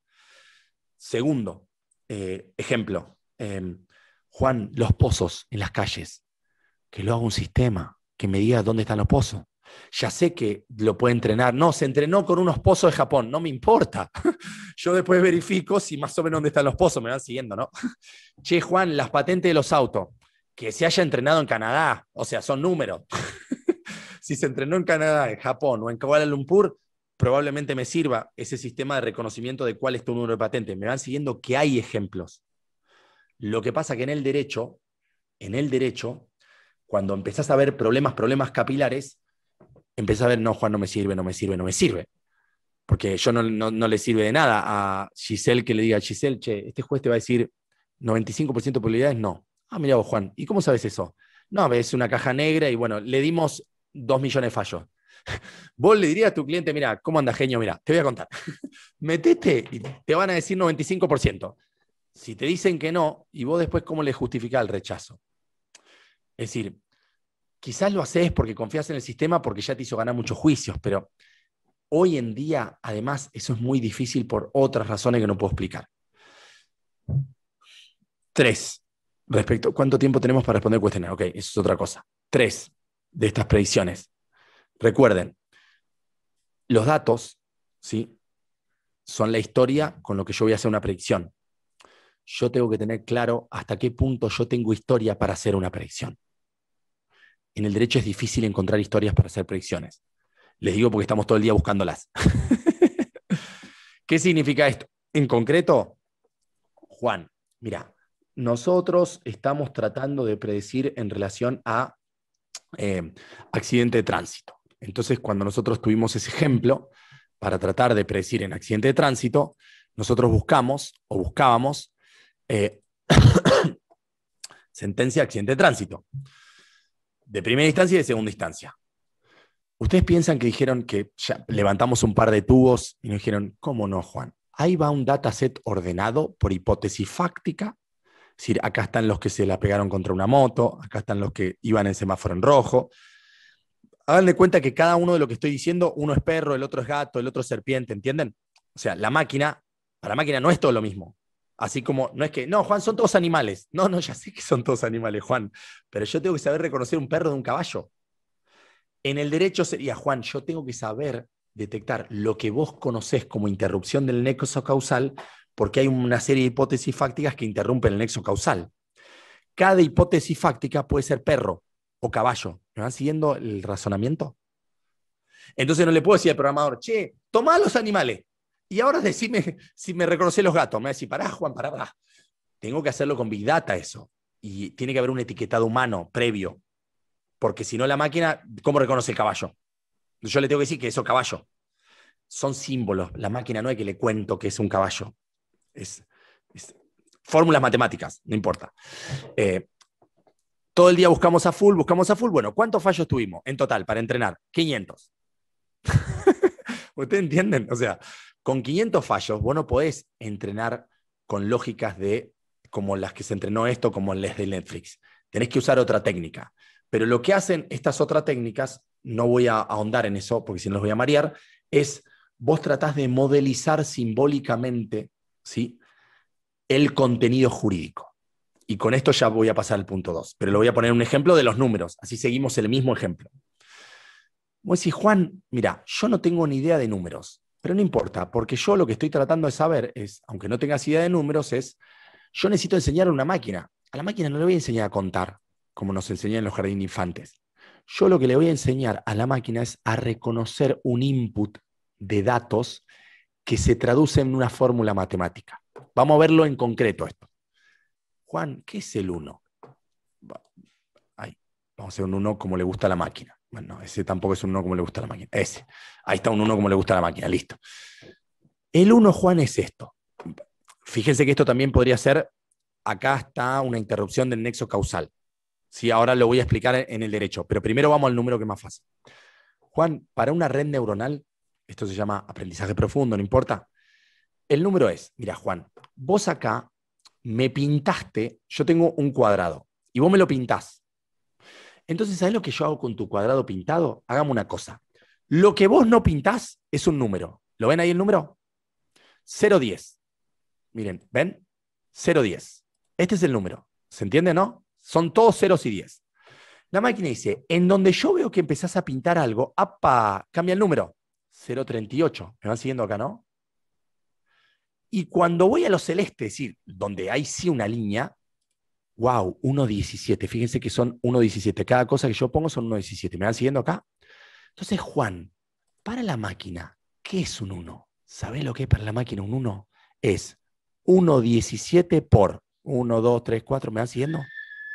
S2: Segundo. Eh, ejemplo, Em, Juan, los pozos en las calles, que lo haga un sistema, que me diga dónde están los pozos. Ya sé que lo puede entrenar. No, se entrenó con unos pozos de Japón, no me importa. Yo después verifico si más o menos dónde están los pozos, me van siguiendo, ¿no? Che, Juan, las patentes de los autos, que se haya entrenado en Canadá, o sea, son números. si se entrenó en Canadá, en Japón o en Kuala Lumpur, probablemente me sirva ese sistema de reconocimiento de cuál es tu número de patente. Me van siguiendo que hay ejemplos. Lo que pasa que en el derecho, en el derecho, cuando empezás a ver problemas, problemas capilares, empezás a ver, no, Juan, no me sirve, no me sirve, no me sirve. Porque yo no, le sirve de nada a Giselle que le diga a Giselle, che, este juez te va a decir 95% de probabilidades, no. Ah, mira vos, Juan, ¿y cómo sabes eso? No, es una caja negra y bueno, le dimos dos millones de fallos. Vos le dirías a tu cliente, mira, ¿cómo anda genio? Mira, te voy a contar. Metete y te van a decir 95% si te dicen que no, y vos después cómo le justificás el rechazo. Es decir, quizás lo haces porque confías en el sistema, porque ya te hizo ganar muchos juicios, pero hoy en día, además, eso es muy difícil por otras razones que no puedo explicar. Tres, respecto, ¿cuánto tiempo tenemos para responder cuestiones? Ok, eso es otra cosa. Tres de estas predicciones. Recuerden, los datos, ¿sí? Son la historia con lo que yo voy a hacer una predicción yo tengo que tener claro hasta qué punto yo tengo historia para hacer una predicción. En el derecho es difícil encontrar historias para hacer predicciones. Les digo porque estamos todo el día buscándolas. ¿Qué significa esto? En concreto, Juan, mira, nosotros estamos tratando de predecir en relación a eh, accidente de tránsito. Entonces, cuando nosotros tuvimos ese ejemplo para tratar de predecir en accidente de tránsito, nosotros buscamos o buscábamos eh, sentencia de accidente de tránsito. De primera instancia y de segunda instancia. Ustedes piensan que dijeron que ya levantamos un par de tubos y nos dijeron, ¿cómo no, Juan? Ahí va un dataset ordenado por hipótesis fáctica. Es decir, acá están los que se la pegaron contra una moto, acá están los que iban en semáforo en rojo. Hagan de cuenta que cada uno de lo que estoy diciendo, uno es perro, el otro es gato, el otro es serpiente, ¿entienden? O sea, la máquina, para la máquina no es todo lo mismo. Así como, no es que, no, Juan, son todos animales. No, no, ya sé que son todos animales, Juan, pero yo tengo que saber reconocer un perro de un caballo. En el derecho sería, Juan, yo tengo que saber detectar lo que vos conocés como interrupción del nexo causal, porque hay una serie de hipótesis fácticas que interrumpen el nexo causal. Cada hipótesis fáctica puede ser perro o caballo. ¿Me van siguiendo el razonamiento? Entonces no le puedo decir al programador, che, toma los animales. Y ahora decime si me reconoce los gatos. Me va a decir, pará, Juan, pará, pará. Tengo que hacerlo con Big Data eso. Y tiene que haber un etiquetado humano previo. Porque si no, la máquina, ¿cómo reconoce el caballo? Yo le tengo que decir que eso caballo. Son símbolos. La máquina no hay que le cuento que es un caballo. Es, fórmulas matemáticas, no importa. Eh, todo el día buscamos a full, buscamos a full. Bueno, ¿cuántos fallos tuvimos en total para entrenar? 500. ¿Ustedes entienden? O sea, con 500 fallos, vos no podés entrenar con lógicas de como las que se entrenó esto, como las de Netflix. Tenés que usar otra técnica. Pero lo que hacen estas otras técnicas, no voy a ahondar en eso porque si no los voy a marear, es vos tratás de modelizar simbólicamente ¿sí? el contenido jurídico. Y con esto ya voy a pasar al punto 2, pero le voy a poner un ejemplo de los números, así seguimos el mismo ejemplo. Vos decís, Juan, mira, yo no tengo ni idea de números, pero no importa, porque yo lo que estoy tratando de saber es, aunque no tengas idea de números, es, yo necesito enseñar a una máquina. A la máquina no le voy a enseñar a contar, como nos enseñan en los jardines infantes. Yo lo que le voy a enseñar a la máquina es a reconocer un input de datos que se traduce en una fórmula matemática. Vamos a verlo en concreto esto. Juan, ¿qué es el 1? Vamos a hacer un 1 como le gusta a la máquina. Bueno, ese tampoco es un 1 como le gusta a la máquina. Ese. Ahí está un 1 como le gusta a la máquina, listo. El 1, Juan, es esto. Fíjense que esto también podría ser, acá está una interrupción del nexo causal. Si ahora lo voy a explicar en el derecho, pero primero vamos al número que es más fácil. Juan, para una red neuronal, esto se llama aprendizaje profundo, no importa. El número es, mira Juan, vos acá me pintaste, yo tengo un cuadrado y vos me lo pintás entonces, ¿sabes lo que yo hago con tu cuadrado pintado? Hagamos una cosa. Lo que vos no pintás es un número. ¿Lo ven ahí el número? 010. Miren, ¿ven? 010. Este es el número. ¿Se entiende, no? Son todos ceros y 10. La máquina dice, en donde yo veo que empezás a pintar algo, ¡apa! Cambia el número. 038. ¿Me van siguiendo acá, no? Y cuando voy a lo celeste, es decir, donde hay sí una línea, Wow, 1.17. Fíjense que son 1.17. Cada cosa que yo pongo son 1.17. ¿Me van siguiendo acá? Entonces, Juan, para la máquina, ¿qué es un 1? ¿Sabés lo que es para la máquina un 1? Es 1.17 por 1, 2, 3, 4. ¿Me van siguiendo?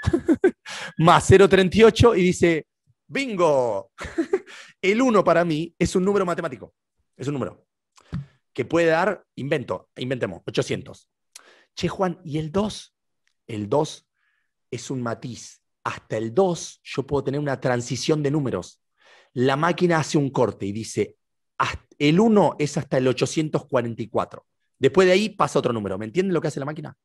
S2: Más 0.38 y dice, bingo. El 1 para mí es un número matemático. Es un número que puede dar, invento, inventemos, 800. Che, Juan, ¿y el 2? El 2 es un matiz. Hasta el 2 yo puedo tener una transición de números. La máquina hace un corte y dice, el 1 es hasta el 844. Después de ahí pasa otro número. ¿Me entienden lo que hace la máquina?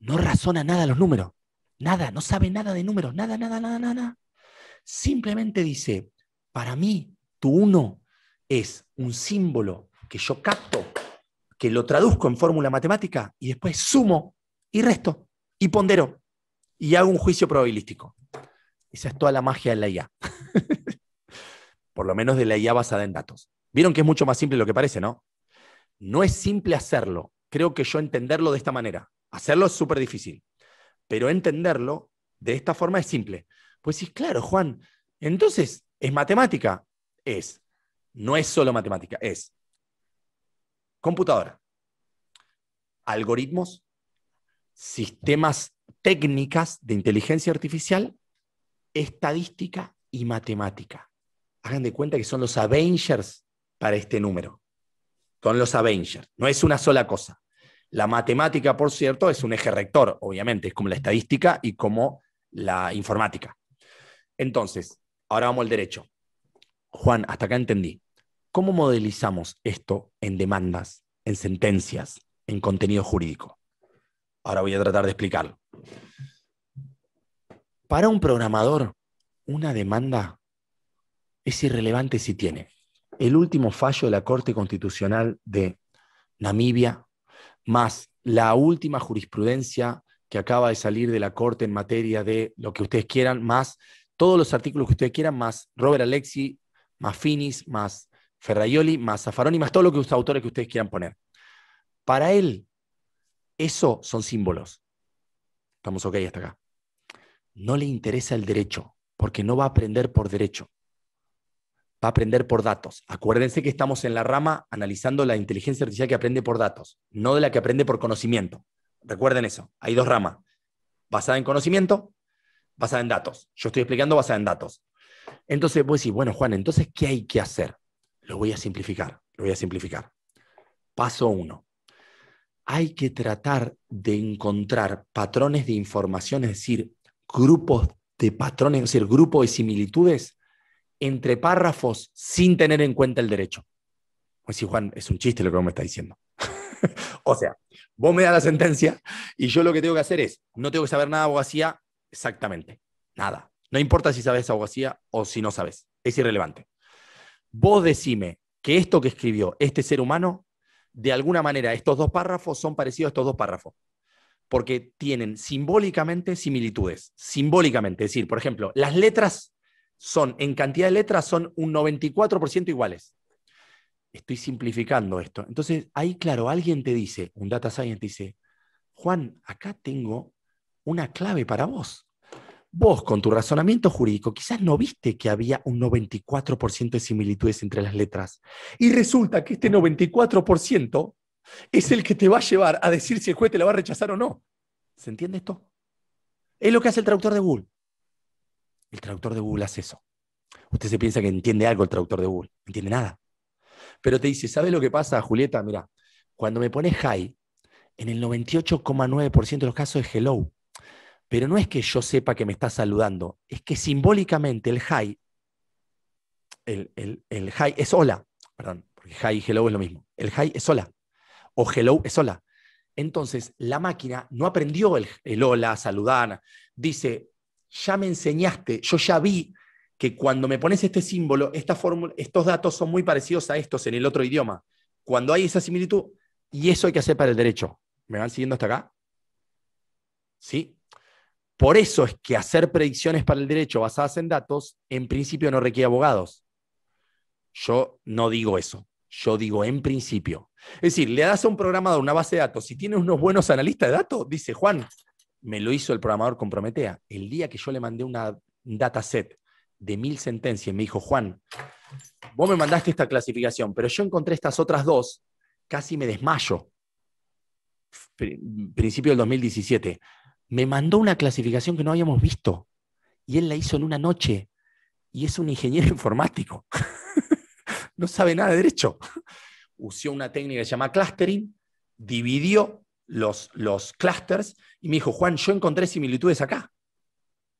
S2: No razona nada los números. Nada, no sabe nada de números. Nada, nada, nada, nada. Simplemente dice, para mí, tu 1 es un símbolo que yo capto, que lo traduzco en fórmula matemática y después sumo y resto y pondero y hago un juicio probabilístico. Esa es toda la magia de la IA. Por lo menos de la IA basada en datos. Vieron que es mucho más simple de lo que parece, ¿no? No es simple hacerlo. Creo que yo entenderlo de esta manera. Hacerlo es súper difícil. Pero entenderlo de esta forma es simple. Pues sí, claro, Juan. Entonces, ¿es matemática? Es. No es solo matemática, es computadora, algoritmos sistemas técnicas de inteligencia artificial, estadística y matemática. Hagan de cuenta que son los Avengers para este número. Son los Avengers, no es una sola cosa. La matemática, por cierto, es un eje rector, obviamente, es como la estadística y como la informática. Entonces, ahora vamos al derecho. Juan, hasta acá entendí. ¿Cómo modelizamos esto en demandas, en sentencias, en contenido jurídico? Ahora voy a tratar de explicarlo. Para un programador, una demanda es irrelevante si tiene el último fallo de la Corte Constitucional de Namibia, más la última jurisprudencia que acaba de salir de la Corte en materia de lo que ustedes quieran, más todos los artículos que ustedes quieran, más Robert Alexi, más Finis, más Ferraioli, más Zaffaroni, más todo lo que los autores que ustedes quieran poner. Para él, eso son símbolos. Estamos ok hasta acá. No le interesa el derecho, porque no va a aprender por derecho. Va a aprender por datos. Acuérdense que estamos en la rama analizando la inteligencia artificial que aprende por datos, no de la que aprende por conocimiento. Recuerden eso. Hay dos ramas. Basada en conocimiento, basada en datos. Yo estoy explicando basada en datos. Entonces a decir, bueno, Juan, entonces, ¿qué hay que hacer? Lo voy a simplificar, lo voy a simplificar. Paso uno hay que tratar de encontrar patrones de información, es decir, grupos de patrones, es decir, grupos de similitudes entre párrafos sin tener en cuenta el derecho. Pues sí, Juan, es un chiste lo que me está diciendo. o sea, vos me das la sentencia y yo lo que tengo que hacer es, no tengo que saber nada de abogacía exactamente, nada. No importa si sabes abogacía o si no sabes, es irrelevante. Vos decime que esto que escribió este ser humano de alguna manera, estos dos párrafos son parecidos a estos dos párrafos, porque tienen simbólicamente similitudes, simbólicamente. Es decir, por ejemplo, las letras son, en cantidad de letras, son un 94% iguales. Estoy simplificando esto. Entonces, ahí, claro, alguien te dice, un data scientist dice, Juan, acá tengo una clave para vos. Vos, con tu razonamiento jurídico, quizás no viste que había un 94% de similitudes entre las letras. Y resulta que este 94% es el que te va a llevar a decir si el juez te la va a rechazar o no. ¿Se entiende esto? Es lo que hace el traductor de Google. El traductor de Google hace eso. Usted se piensa que entiende algo el traductor de Google. No entiende nada. Pero te dice, ¿sabes lo que pasa, Julieta? Mira, cuando me pones high, en el 98,9% de los casos es hello. Pero no es que yo sepa que me está saludando, es que simbólicamente el hi, el, el, es hola, perdón, porque hi y hello es lo mismo. El hi es hola, o hello es hola. Entonces, la máquina no aprendió el, hola, saludar, dice, ya me enseñaste, yo ya vi que cuando me pones este símbolo, estos datos son muy parecidos a estos en el otro idioma. Cuando hay esa similitud, y eso hay que hacer para el derecho. ¿Me van siguiendo hasta acá? ¿Sí? Por eso es que hacer predicciones para el derecho basadas en datos, en principio no requiere abogados. Yo no digo eso, yo digo en principio. Es decir, le das a un programador una base de datos, si tiene unos buenos analistas de datos, dice Juan, me lo hizo el programador con Prometea. El día que yo le mandé una dataset de mil sentencias, me dijo, Juan, vos me mandaste esta clasificación, pero yo encontré estas otras dos, casi me desmayo. Principio del 2017 me mandó una clasificación que no habíamos visto y él la hizo en una noche y es un ingeniero informático. no sabe nada de derecho. Usó una técnica que se llama clustering, dividió los, los clusters y me dijo, Juan, yo encontré similitudes acá.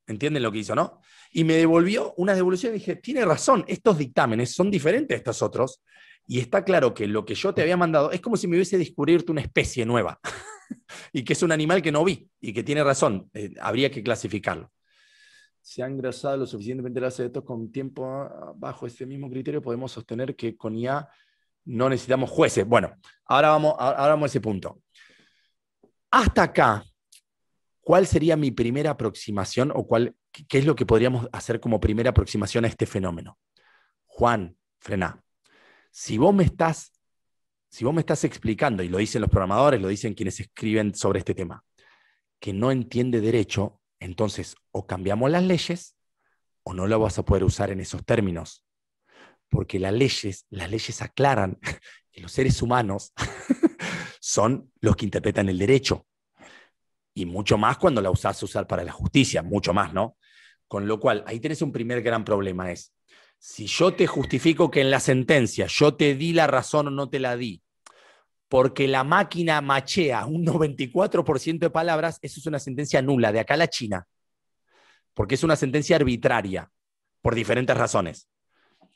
S2: ¿Entienden lo que hizo, no? Y me devolvió una devolución y dije, tiene razón, estos dictámenes son diferentes a estos otros y está claro que lo que yo te había mandado es como si me hubiese descubierto una especie nueva y que es un animal que no vi y que tiene razón, eh, habría que clasificarlo. Se han engrasado lo suficientemente las aceto con tiempo ah, bajo este mismo criterio, podemos sostener que con IA no necesitamos jueces. Bueno, ahora vamos, a ese punto. Hasta acá, ¿cuál sería mi primera aproximación o cuál, qué es lo que podríamos hacer como primera aproximación a este fenómeno? Juan, frená si vos me estás, si vos me estás explicando, y lo dicen los programadores, lo dicen quienes escriben sobre este tema, que no entiende derecho, entonces o cambiamos las leyes o no lo vas a poder usar en esos términos. Porque las leyes, las leyes aclaran que los seres humanos son los que interpretan el derecho. Y mucho más cuando la usas usar para la justicia, mucho más, ¿no? Con lo cual, ahí tenés un primer gran problema, es si yo te justifico que en la sentencia yo te di la razón o no te la di, porque la máquina machea un 94% de palabras, eso es una sentencia nula, de acá a la China, porque es una sentencia arbitraria, por diferentes razones,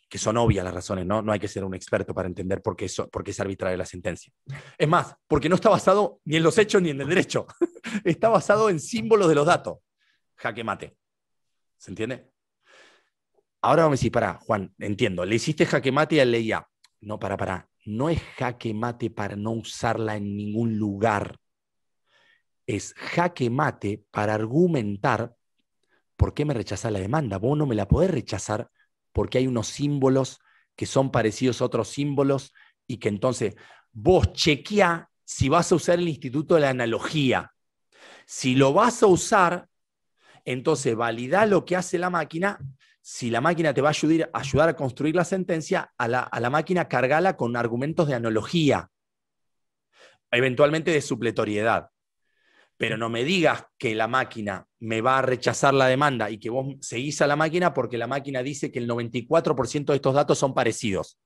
S2: que son obvias las razones, ¿no? No hay que ser un experto para entender por qué, por qué es arbitraria la sentencia. Es más, porque no está basado ni en los hechos ni en el derecho, está basado en símbolos de los datos. Jaque mate. ¿Se entiende? Ahora vamos a decir, pará, Juan, entiendo, le hiciste jaque mate a ya. No, para, para. No es jaque mate para no usarla en ningún lugar. Es jaque mate para argumentar por qué me rechaza la demanda. Vos no me la podés rechazar porque hay unos símbolos que son parecidos a otros símbolos y que entonces vos chequeá si vas a usar el instituto de la analogía. Si lo vas a usar, entonces valida lo que hace la máquina si la máquina te va a ayudar, ayudar a construir la sentencia, a la, máquina cargala con argumentos de analogía, eventualmente de supletoriedad. Pero no me digas que la máquina me va a rechazar la demanda y que vos seguís a la máquina porque la máquina dice que el 94% de estos datos son parecidos.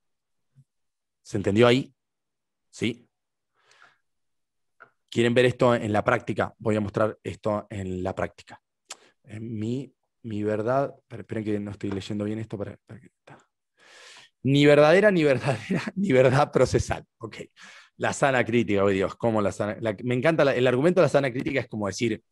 S2: ¿Se entendió ahí? ¿Sí? ¿Quieren ver esto en la práctica? Voy a mostrar esto en la práctica. En mi mi verdad, esperen que no estoy leyendo bien esto para, Ni verdadera, ni verdadera, ni verdad procesal. Ok. La sana crítica, oh Dios, cómo la sana. me encanta el argumento de la sana crítica, es como decir,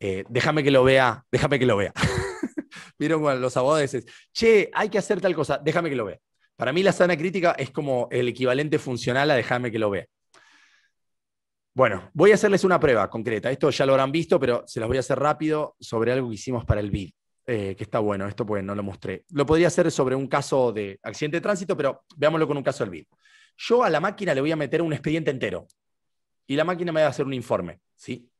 S2: eh, déjame que lo vea, déjame que lo vea. Vieron los abogados dicen, che, hay que hacer tal cosa, déjame que lo vea. Para mí la sana crítica es como el equivalente funcional a déjame que lo vea. Bueno, voy a hacerles una prueba concreta. Esto ya lo habrán visto, pero se las voy a hacer rápido sobre algo que hicimos para el BID. Eh, que está bueno, esto pues no lo mostré. Lo podría hacer sobre un caso de accidente de tránsito, pero veámoslo con un caso del BID. Yo a la máquina le voy a meter un expediente entero y la máquina me va a hacer un informe, ¿sí?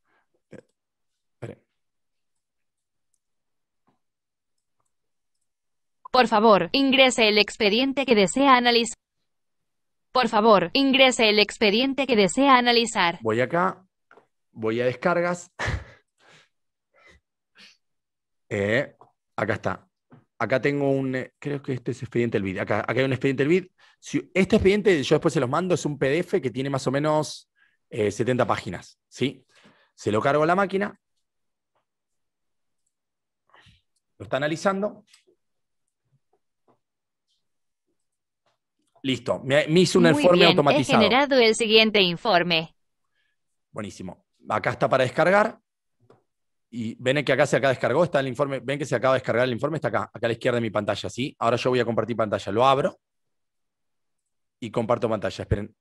S3: Por favor, ingrese el expediente que desea analizar. Por favor, ingrese el expediente que desea analizar.
S2: Voy acá, voy a descargas. Eh, acá está. Acá tengo un, eh, creo que este es expediente el BID. Acá, hay un expediente el BID. Si, este expediente, yo después se los mando, es un PDF que tiene más o menos 70 eh, páginas. ¿sí? Se lo cargo a la máquina. Lo está analizando. Listo, me, hizo un informe bien. automatizado. He generado
S3: el siguiente informe.
S2: Buenísimo. Acá está para descargar y ven que acá se acá descargó, está el informe, ven que se acaba de descargar el informe, está acá, acá a la izquierda de mi pantalla, ¿sí? Ahora yo voy a compartir pantalla, lo abro y comparto pantalla. Esperen,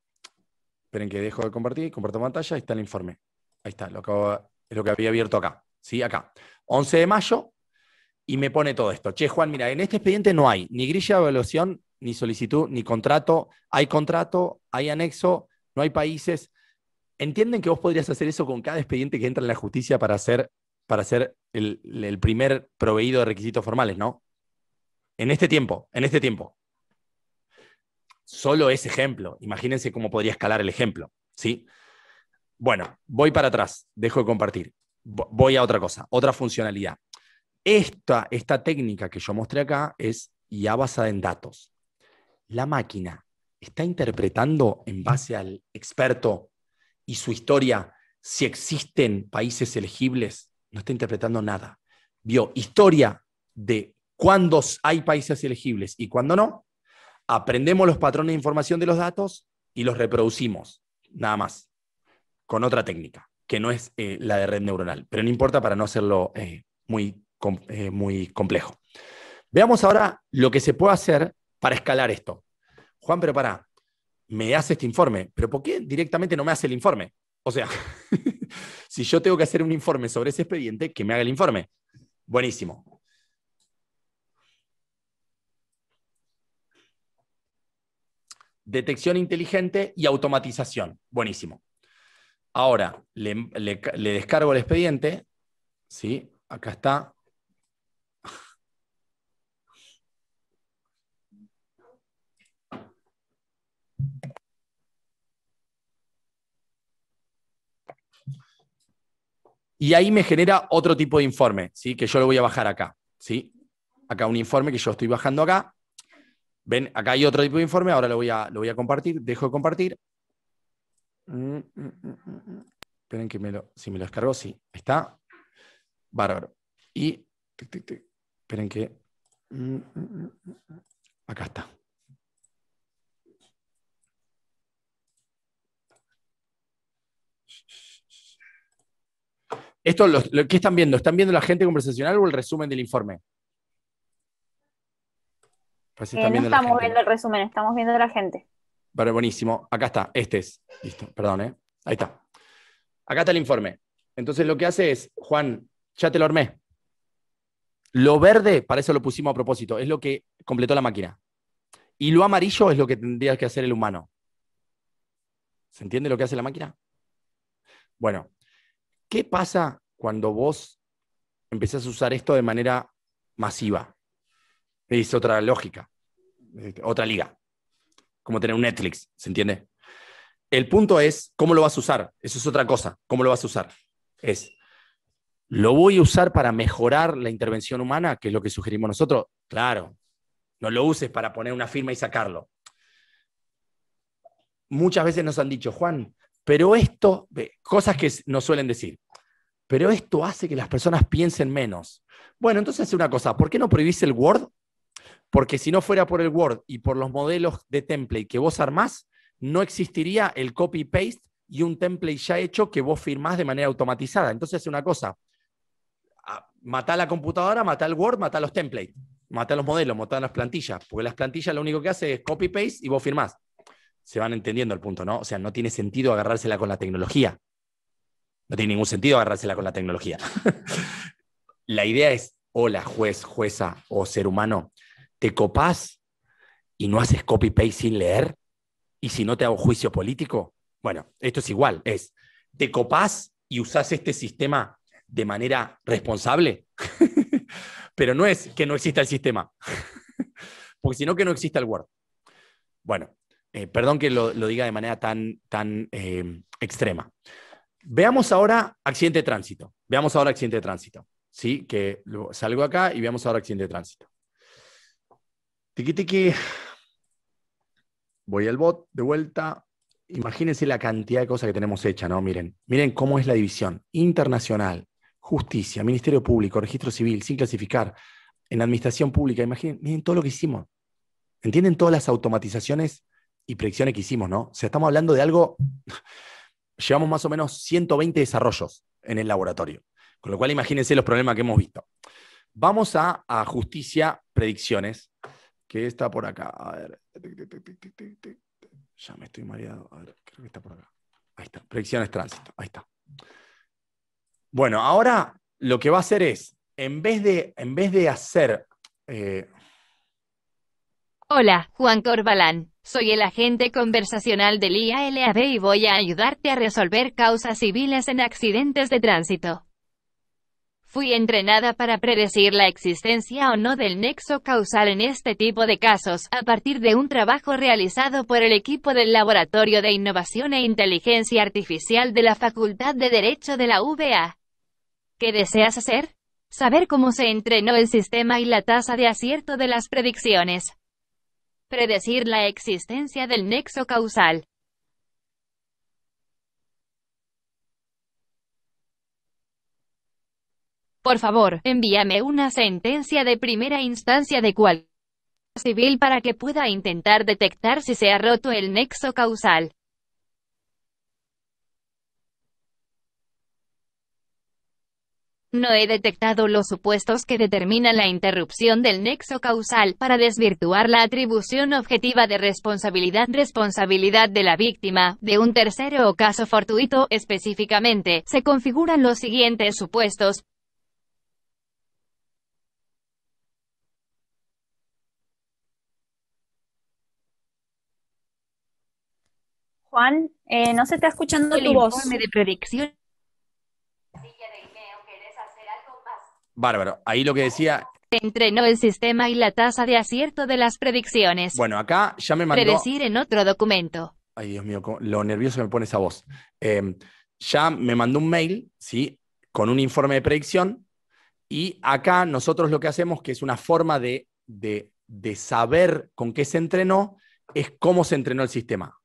S2: esperen que dejo de compartir, comparto pantalla, ahí está el informe. Ahí está, lo es lo que había abierto acá, ¿sí? Acá, 11 de mayo, y me pone todo esto. Che, Juan, mira, en este expediente no hay ni grilla de evaluación, ni solicitud, ni contrato. Hay contrato, hay anexo, no hay países. ¿Entienden que vos podrías hacer eso con cada expediente que entra en la justicia para hacer para ser el, primer proveído de requisitos formales, ¿no? En este tiempo, en este tiempo. Solo ese ejemplo. Imagínense cómo podría escalar el ejemplo, ¿sí? Bueno, voy para atrás, dejo de compartir. Voy a otra cosa, otra funcionalidad. Esta, esta técnica que yo mostré acá es ya basada en datos. La máquina está interpretando en base al experto y su historia si existen países elegibles no está interpretando nada. Vio historia de cuándo hay países elegibles y cuándo no. Aprendemos los patrones de información de los datos y los reproducimos, nada más, con otra técnica, que no es eh, la de red neuronal, pero no importa para no hacerlo eh, muy, eh, muy complejo. Veamos ahora lo que se puede hacer para escalar esto. Juan, pero me hace este informe, pero ¿por qué directamente no me hace el informe? O sea, Si yo tengo que hacer un informe sobre ese expediente, que me haga el informe. Buenísimo. Detección inteligente y automatización. Buenísimo. Ahora, le, descargo el expediente. ¿sí? Acá está. y ahí me genera otro tipo de informe, ¿sí? que yo lo voy a bajar acá. ¿sí? Acá un informe que yo estoy bajando acá. Ven, acá hay otro tipo de informe, ahora lo voy a, lo voy a compartir, dejo de compartir. Mm, mm, mm, esperen que me lo, si me lo descargo, sí, está. Bárbaro. Y, esperen que... Acá está. Esto, lo, ¿Qué están viendo? ¿Están viendo la gente conversacional o el resumen del informe? Pues eh, no estamos viendo
S1: el resumen, estamos viendo la gente.
S2: Vale, buenísimo. Acá está, este es. Listo, perdón, ¿eh? Ahí está. Acá está el informe. Entonces lo que hace es, Juan, ya te lo armé. Lo verde, para eso lo pusimos a propósito, es lo que completó la máquina. Y lo amarillo es lo que tendría que hacer el humano. ¿Se entiende lo que hace la máquina? Bueno, ¿Qué pasa cuando vos empezás a usar esto de manera masiva? Es otra lógica, este, otra liga, como tener un Netflix, ¿se entiende? El punto es cómo lo vas a usar. Eso es otra cosa. ¿Cómo lo vas a usar? Es, ¿lo voy a usar para mejorar la intervención humana, que es lo que sugerimos nosotros? Claro, no lo uses para poner una firma y sacarlo. Muchas veces nos han dicho, Juan, pero esto, cosas que nos suelen decir, pero esto hace que las personas piensen menos. Bueno, entonces hace una cosa, ¿por qué no prohibís el Word? Porque si no fuera por el Word y por los modelos de template que vos armás, no existiría el copy-paste y un template ya hecho que vos firmás de manera automatizada. Entonces hace una cosa, mata la computadora, mata el Word, mata los templates, mata los modelos, mata las plantillas, porque las plantillas lo único que hace es copy-paste y vos firmás. Se van entendiendo el punto, ¿no? O sea, no tiene sentido agarrársela con la tecnología. No tiene ningún sentido agarrársela con la tecnología. la idea es, hola juez, jueza o ser humano, ¿te copás y no haces copy-paste sin leer? Y si no te hago juicio político, bueno, esto es igual, es, ¿te copás y usás este sistema de manera responsable? Pero no es que no exista el sistema, porque si no, que no exista el Word. Bueno, eh, perdón que lo, diga de manera tan, tan eh, extrema. Veamos ahora accidente de tránsito. Veamos ahora accidente de tránsito. Sí, que salgo acá y veamos ahora accidente de tránsito. Tiki tiki. Voy al bot de vuelta. Imagínense la cantidad de cosas que tenemos hecha, ¿no? Miren, miren cómo es la división internacional, justicia, Ministerio Público, Registro Civil, sin clasificar, en administración pública. Imaginen, miren todo lo que hicimos. ¿Entienden todas las automatizaciones y predicciones que hicimos, no? O sea, estamos hablando de algo llevamos más o menos 120 desarrollos en el laboratorio. Con lo cual, imagínense los problemas que hemos visto. Vamos a, justicia predicciones, que está por acá. A ver. Ya me estoy mareado. A ver, creo que está por acá. Ahí está. Predicciones tránsito. Ahí está. Bueno, ahora lo que va a hacer es, en vez de, en vez de hacer. Eh,
S3: Hola, Juan Corbalán. Soy el agente conversacional del IALAB y voy a ayudarte a resolver causas civiles en accidentes de tránsito. Fui entrenada para predecir la existencia o no del nexo causal en este tipo de casos, a partir de un trabajo realizado por el equipo del Laboratorio de Innovación e Inteligencia Artificial de la Facultad de Derecho de la UVA. ¿Qué deseas hacer? Saber cómo se entrenó el sistema y la tasa de acierto de las predicciones predecir la existencia del nexo causal. Por favor, envíame una sentencia de primera instancia de cual civil para que pueda intentar detectar si se ha roto el nexo causal. No he detectado los supuestos que determinan la interrupción del nexo causal para desvirtuar la atribución objetiva de responsabilidad responsabilidad de la víctima de un tercero o caso fortuito específicamente. Se configuran los siguientes supuestos.
S1: Juan, eh, no se está escuchando tu voz. de
S2: Bárbaro. Ahí lo que decía.
S3: Se Entrenó el sistema y la tasa de acierto de las predicciones.
S2: Bueno, acá ya me mandó. decir
S3: en otro documento.
S2: Ay, Dios mío, lo nervioso me pone esa voz. Em, ya me mandó un mail, ¿sí? Con un informe de predicción. Y acá nosotros lo que hacemos, que es una forma de, de saber con qué se entrenó, es cómo se entrenó el sistema.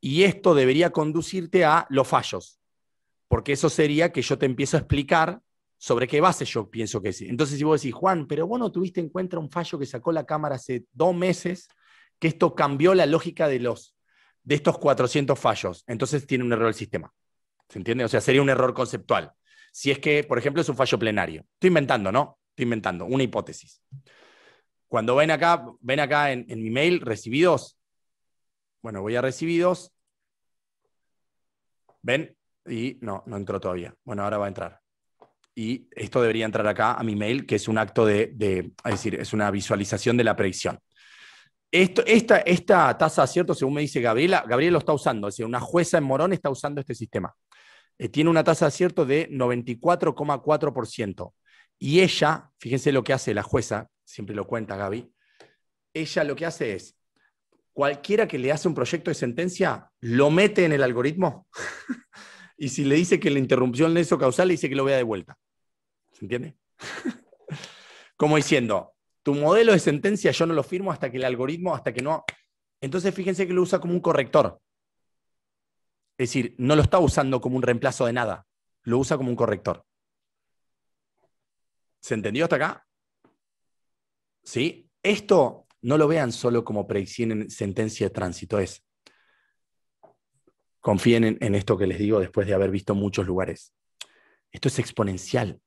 S2: Y esto debería conducirte a los fallos, porque eso sería que yo te empiezo a explicar sobre qué base yo pienso que sí. Entonces, si vos decís, Juan, pero vos no tuviste en cuenta un fallo que sacó la Cámara hace dos meses, que esto cambió la lógica de, los, de estos 400 fallos. Entonces tiene un error el sistema. ¿Se entiende? O sea, sería un error conceptual. Si es que, por ejemplo, es un fallo plenario. Estoy inventando, ¿no? Estoy inventando una hipótesis. Cuando ven acá, ven acá en, en mi mail, recibidos. Bueno, voy a recibidos. ¿Ven? Y no, no entró todavía. Bueno, ahora va a entrar y esto debería entrar acá a mi mail, que es un acto de, es decir, es una visualización de la predicción. Esto, esta, esta tasa de acierto, según me dice Gabriela, Gabriela lo está usando, es decir, una jueza en Morón está usando este sistema. Eh, tiene una tasa de acierto de 94,4%. Y ella, fíjense lo que hace la jueza, siempre lo cuenta Gaby, ella lo que hace es, cualquiera que le hace un proyecto de sentencia, lo mete en el algoritmo. y si le dice que la interrupción le hizo causal, le dice que lo vea de vuelta. ¿Se entiende? Como diciendo, tu modelo de sentencia yo no lo firmo hasta que el algoritmo, hasta que no... Entonces fíjense que lo usa como un corrector. Es decir, no lo está usando como un reemplazo de nada, lo usa como un corrector. ¿Se entendió hasta acá? ¿Sí? Esto no lo vean solo como predicción en sentencia de tránsito, es. Confíen en esto que les digo después de haber visto muchos lugares. Esto es exponencial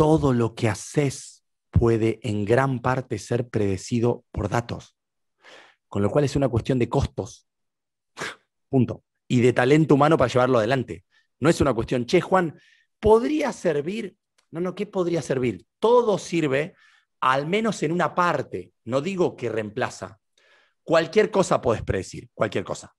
S2: todo lo que haces puede en gran parte ser predecido por datos, con lo cual es una cuestión de costos, punto, y de talento humano para llevarlo adelante. No es una cuestión, che, Juan, podría servir, no, no, ¿qué podría servir? Todo sirve, al menos en una parte, no digo que reemplaza. Cualquier cosa podés predecir, cualquier cosa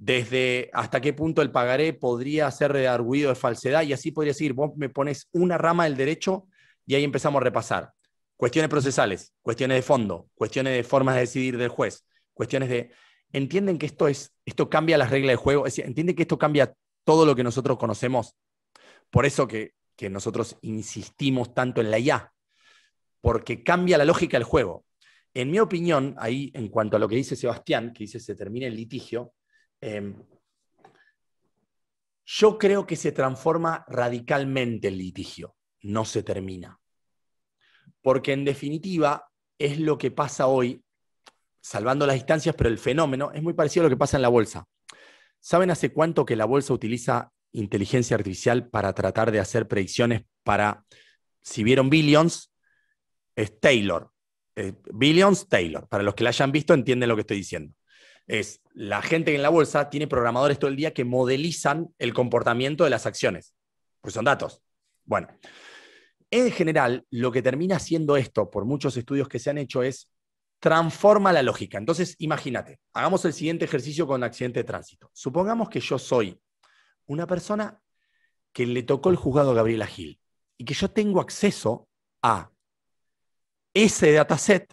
S2: desde hasta qué punto el pagaré podría ser redarguido de falsedad y así podría decir, vos me pones una rama del derecho y ahí empezamos a repasar. Cuestiones procesales, cuestiones de fondo, cuestiones de formas de decidir del juez, cuestiones de... ¿Entienden que esto, es, esto cambia las reglas de juego? ¿entienden que esto cambia todo lo que nosotros conocemos? Por eso que, que nosotros insistimos tanto en la IA, porque cambia la lógica del juego. En mi opinión, ahí en cuanto a lo que dice Sebastián, que dice se termina el litigio, Em, yo creo que se transforma radicalmente el litigio, no se termina. Porque en definitiva es lo que pasa hoy, salvando las distancias, pero el fenómeno es muy parecido a lo que pasa en la bolsa. ¿Saben hace cuánto que la bolsa utiliza inteligencia artificial para tratar de hacer predicciones para, si vieron Billions, es Taylor. Eh, Billions, Taylor. Para los que la hayan visto entienden lo que estoy diciendo es la gente en la bolsa tiene programadores todo el día que modelizan el comportamiento de las acciones, Pues son datos. Bueno, en general, lo que termina haciendo esto, por muchos estudios que se han hecho, es transforma la lógica. Entonces, imagínate, hagamos el siguiente ejercicio con accidente de tránsito. Supongamos que yo soy una persona que le tocó el juzgado a Gabriela Gil y que yo tengo acceso a ese dataset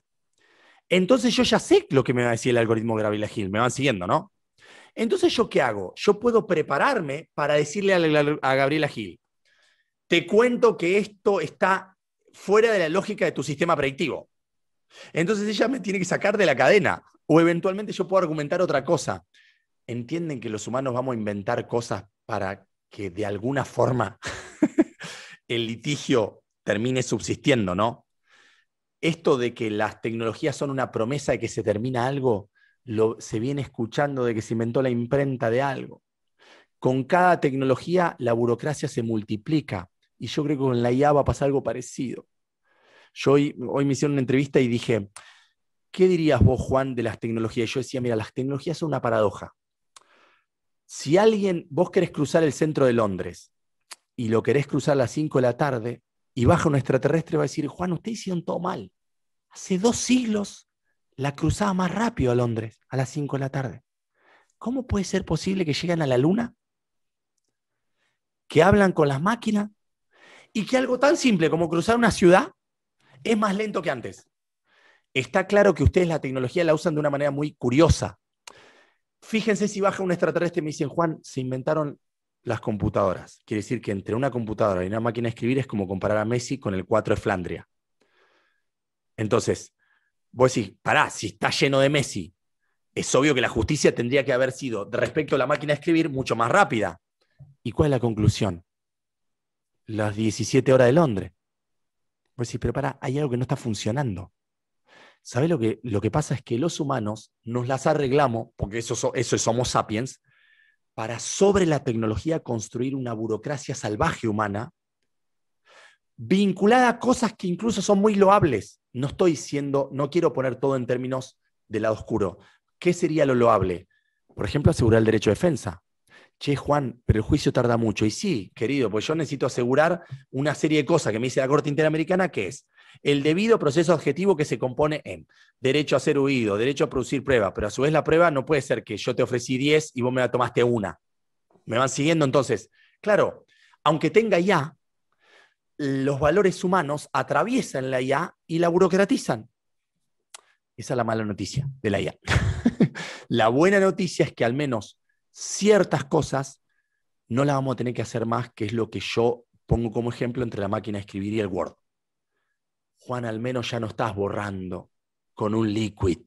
S2: entonces yo ya sé lo que me va a decir el algoritmo de Gabriela Gil. me van siguiendo, ¿no? Entonces yo qué hago? Yo puedo prepararme para decirle a, a Gabriela Gil, te cuento que esto está fuera de la lógica de tu sistema predictivo. Entonces ella me tiene que sacar de la cadena o eventualmente yo puedo argumentar otra cosa. ¿Entienden que los humanos vamos a inventar cosas para que de alguna forma el litigio termine subsistiendo, ¿no? esto de que las tecnologías son una promesa de que se termina algo, se viene escuchando de que se inventó la imprenta de algo. Con cada tecnología la burocracia se multiplica y yo creo que con la IA va a pasar algo parecido. Yo hoy, hoy me hicieron una entrevista y dije, ¿qué dirías vos, Juan, de las tecnologías? Y yo decía, mira, las tecnologías son una paradoja. Si alguien, vos querés cruzar el centro de Londres y lo querés cruzar a las 5 de la tarde, y baja un extraterrestre va a decir, Juan, ustedes hicieron todo mal. Hace dos siglos la cruzaba más rápido a Londres, a las 5 de la tarde. ¿Cómo puede ser posible que lleguen a la luna? Que hablan con las máquinas y que algo tan simple como cruzar una ciudad es más lento que antes. Está claro que ustedes la tecnología la usan de una manera muy curiosa. Fíjense si baja un extraterrestre y me dicen, Juan, se inventaron las computadoras. Quiere decir que entre una computadora y una máquina de escribir es como comparar a Messi con el 4 de Flandria. Entonces, vos decís, pará, si está lleno de Messi, es obvio que la justicia tendría que haber sido, de respecto a la máquina de escribir, mucho más rápida. ¿Y cuál es la conclusión? Las 17 horas de Londres. Vos decís, pero pará, hay algo que no está funcionando. ¿Sabés lo que, lo que pasa? Es que los humanos nos las arreglamos, porque eso, eso es Homo sapiens, para sobre la tecnología construir una burocracia salvaje humana vinculada a cosas que incluso son muy loables, no estoy siendo, no quiero poner todo en términos del lado oscuro. ¿Qué sería lo loable? Por ejemplo, asegurar el derecho de defensa. Che, Juan, pero el juicio tarda mucho. Y sí, querido, pues yo necesito asegurar una serie de cosas que me dice la Corte Interamericana, que es el debido proceso adjetivo que se compone en derecho a ser huido, derecho a producir prueba, pero a su vez la prueba no puede ser que yo te ofrecí 10 y vos me la tomaste una. ¿Me van siguiendo entonces? Claro, aunque tenga ya, los valores humanos atraviesan la IA y la burocratizan. Esa es la mala noticia de la IA. la buena noticia es que al menos ciertas cosas no las vamos a tener que hacer más, que es lo que yo pongo como ejemplo entre la máquina de escribir y el Word. Juan, al menos ya no estás borrando con un liquid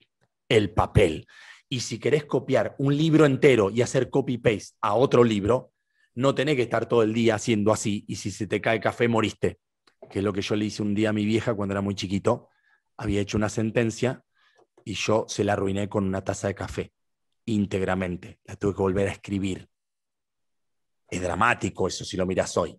S2: el papel. Y si querés copiar un libro entero y hacer copy-paste a otro libro, no tenés que estar todo el día haciendo así y si se te cae café moriste, que es lo que yo le hice un día a mi vieja cuando era muy chiquito. Había hecho una sentencia y yo se la arruiné con una taza de café íntegramente. La tuve que volver a escribir. Es dramático eso si lo miras hoy.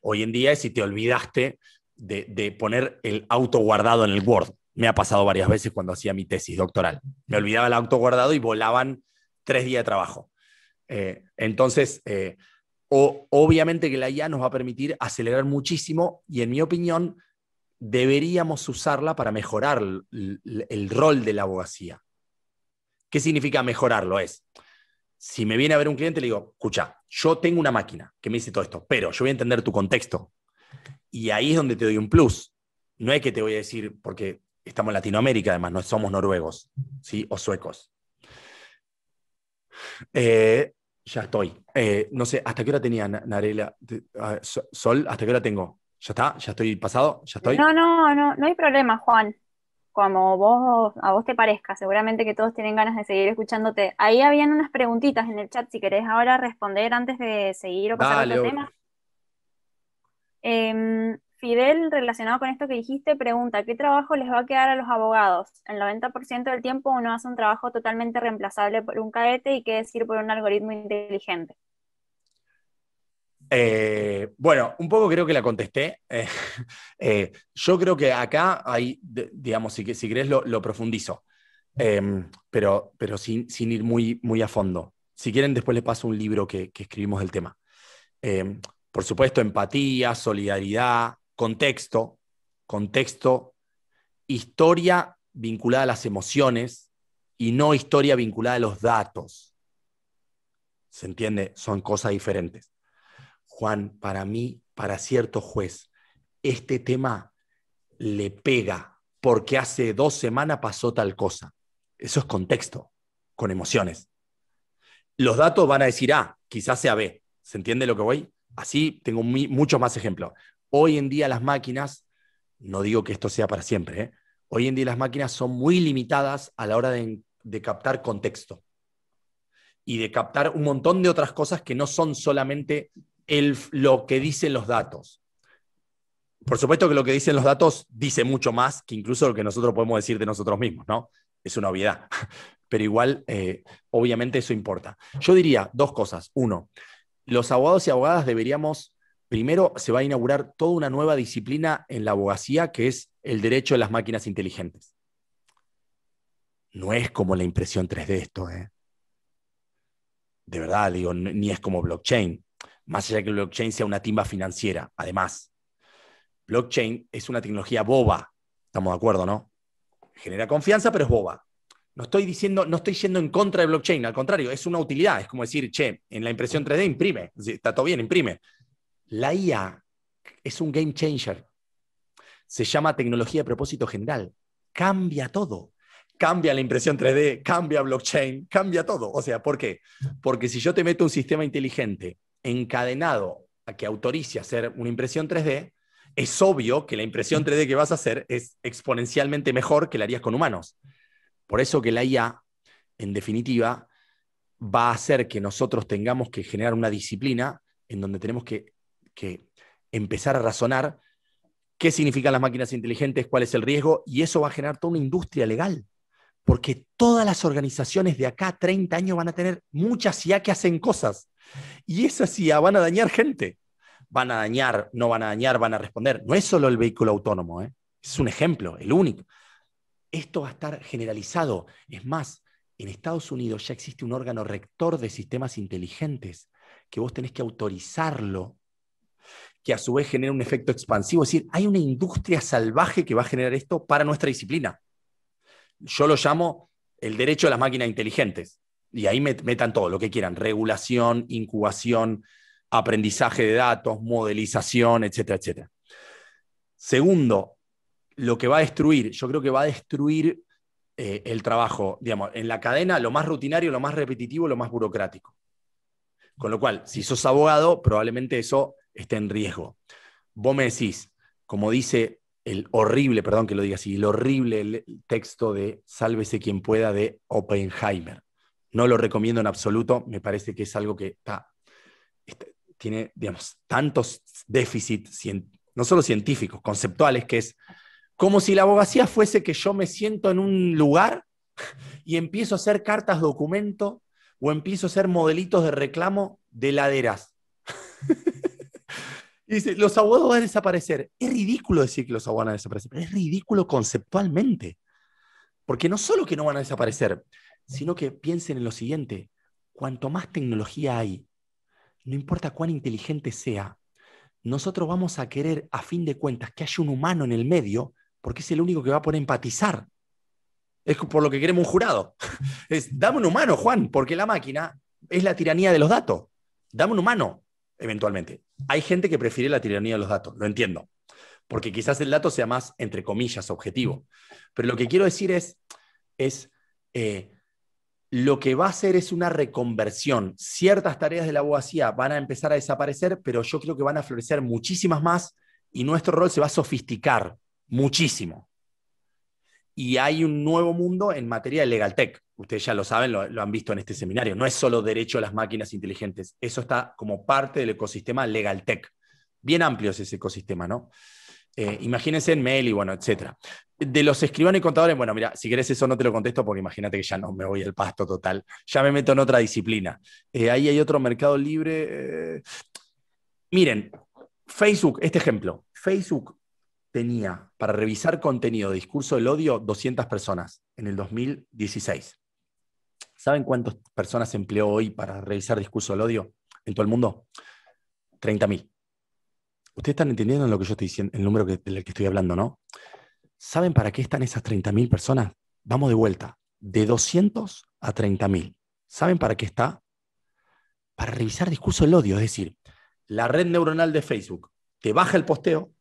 S2: Hoy en día es si te olvidaste de, de poner el auto guardado en el Word. Me ha pasado varias veces cuando hacía mi tesis doctoral. Me olvidaba el auto guardado y volaban tres días de trabajo. Eh, entonces, eh, obviamente que la IA nos va a permitir acelerar muchísimo y en mi opinión deberíamos usarla para mejorar el, rol de la abogacía. ¿Qué significa mejorarlo? Es, si me viene a ver un cliente, le digo, escucha, yo tengo una máquina que me dice todo esto, pero yo voy a entender tu contexto. Y ahí es donde te doy un plus. No es que te voy a decir, porque estamos en Latinoamérica, además, no somos noruegos ¿sí? o suecos. Eh, ya estoy. Eh, no sé, ¿hasta qué hora tenía Narela? Sol, ¿hasta qué hora tengo? ¿Ya está? ¿Ya estoy pasado? ¿Ya estoy? No,
S1: no, no, no hay problema, Juan. Como vos, a vos te parezca, seguramente que todos tienen ganas de seguir escuchándote. Ahí habían unas preguntitas en el chat, si querés ahora responder antes de seguir o pasar tema. Eh, Fidel, relacionado con esto que dijiste, pregunta, ¿qué trabajo les va a quedar a los abogados? El 90% del tiempo uno hace un trabajo totalmente reemplazable por un cadete y qué decir por un algoritmo inteligente.
S2: Eh, bueno, un poco creo que la contesté. Eh, eh, yo creo que acá hay, digamos, si, si querés lo, profundizo, em, pero, pero sin, ir muy, muy a fondo. Si quieren, después les paso un libro que, que escribimos del tema. Em, por supuesto, empatía, solidaridad, contexto, contexto, historia vinculada a las emociones y no historia vinculada a los datos. ¿Se entiende? Son cosas diferentes. Juan, para mí, para cierto juez, este tema le pega porque hace dos semanas pasó tal cosa. Eso es contexto, con emociones. Los datos van a decir A, ah, quizás sea B. ¿Se entiende lo que voy? Así tengo muchos más ejemplos. Hoy en día las máquinas, no digo que esto sea para siempre, ¿eh? hoy en día las máquinas son muy limitadas a la hora de, captar contexto y de captar un montón de otras cosas que no son solamente el, lo que dicen los datos. Por supuesto que lo que dicen los datos dice mucho más que incluso lo que nosotros podemos decir de nosotros mismos, ¿no? Es una obviedad. Pero igual, eh, obviamente eso importa. Yo diría dos cosas. Uno, los abogados y abogadas deberíamos primero se va a inaugurar toda una nueva disciplina en la abogacía que es el derecho de las máquinas inteligentes. No es como la impresión 3D esto, ¿eh? De verdad, digo, ni es como blockchain. Más allá que blockchain sea una timba financiera, además. Blockchain es una tecnología boba, estamos de acuerdo, ¿no? Genera confianza, pero es boba. No estoy diciendo, no estoy yendo en contra de blockchain, al contrario, es una utilidad. Es como decir, che, en la impresión 3D imprime, está todo bien, imprime. La IA es un game changer. Se llama tecnología de propósito general. Cambia todo. Cambia la impresión 3D, cambia blockchain, cambia todo. O sea, ¿por qué? Porque si yo te meto un sistema inteligente encadenado a que autorice hacer una impresión 3D, es obvio que la impresión 3D que vas a hacer es exponencialmente mejor que la harías con humanos. Por eso que la IA, en definitiva, va a hacer que nosotros tengamos que generar una disciplina en donde tenemos que que empezar a razonar qué significan las máquinas inteligentes, cuál es el riesgo, y eso va a generar toda una industria legal, porque todas las organizaciones de acá 30 años van a tener muchas IA que hacen cosas, y esas IA van a dañar gente, van a dañar, no van a dañar, van a responder. No es solo el vehículo autónomo, ¿eh? es un ejemplo, el único. Esto va a estar generalizado. Es más, en Estados Unidos ya existe un órgano rector de sistemas inteligentes que vos tenés que autorizarlo que a su vez genera un efecto expansivo. Es decir, hay una industria salvaje que va a generar esto para nuestra disciplina. Yo lo llamo el derecho a las máquinas inteligentes. Y ahí metan todo lo que quieran, regulación, incubación, aprendizaje de datos, modelización, etcétera, etcétera. Segundo, lo que va a destruir, yo creo que va a destruir eh, el trabajo, digamos, en la cadena, lo más rutinario, lo más repetitivo, lo más burocrático. Con lo cual, si sos abogado, probablemente eso está en riesgo. Vos me decís, como dice el horrible, perdón que lo diga así, el horrible el texto de Sálvese quien pueda de Oppenheimer. No lo recomiendo en absoluto, me parece que es algo que está, este, tiene, digamos, tantos déficits, no solo científicos, conceptuales, que es como si la abogacía fuese que yo me siento en un lugar y empiezo a hacer cartas documento o empiezo a hacer modelitos de reclamo de laderas. Y dice, los abogados van a desaparecer. Es ridículo decir que los abogados van a desaparecer, pero es ridículo conceptualmente. Porque no solo que no van a desaparecer, sino que piensen en lo siguiente, cuanto más tecnología hay, no importa cuán inteligente sea, nosotros vamos a querer, a fin de cuentas, que haya un humano en el medio, porque es el único que va a poder empatizar. Es por lo que queremos un jurado. Es, dame un humano, Juan, porque la máquina es la tiranía de los datos. Dame un humano eventualmente. Hay gente que prefiere la tiranía de los datos, lo entiendo, porque quizás el dato sea más, entre comillas, objetivo. Pero lo que quiero decir es, es eh, lo que va a hacer es una reconversión. Ciertas tareas de la abogacía van a empezar a desaparecer, pero yo creo que van a florecer muchísimas más y nuestro rol se va a sofisticar muchísimo. Y hay un nuevo mundo en materia de legal tech ustedes ya lo saben, lo, han visto en este seminario, no es solo derecho a las máquinas inteligentes, eso está como parte del ecosistema Legal Tech. Bien amplio es ese ecosistema, ¿no? Eh, imagínense en mail y bueno, etc. De los escribanos y contadores, bueno, mira, si querés eso no te lo contesto porque imagínate que ya no me voy al pasto total, ya me meto en otra disciplina. Eh, ahí hay otro mercado libre. Eh, miren, Facebook, este ejemplo, Facebook tenía para revisar contenido de discurso del odio 200 personas en el 2016. ¿Saben cuántas personas empleó hoy para revisar discurso del odio en todo el mundo? 30.000. Ustedes están entendiendo lo que yo estoy diciendo, el número del que estoy hablando, ¿no? ¿Saben para qué están esas 30.000 personas? Vamos de vuelta, de 200 a 30.000. ¿Saben para qué está? Para revisar discurso del odio, es decir, la red neuronal de Facebook te baja el posteo,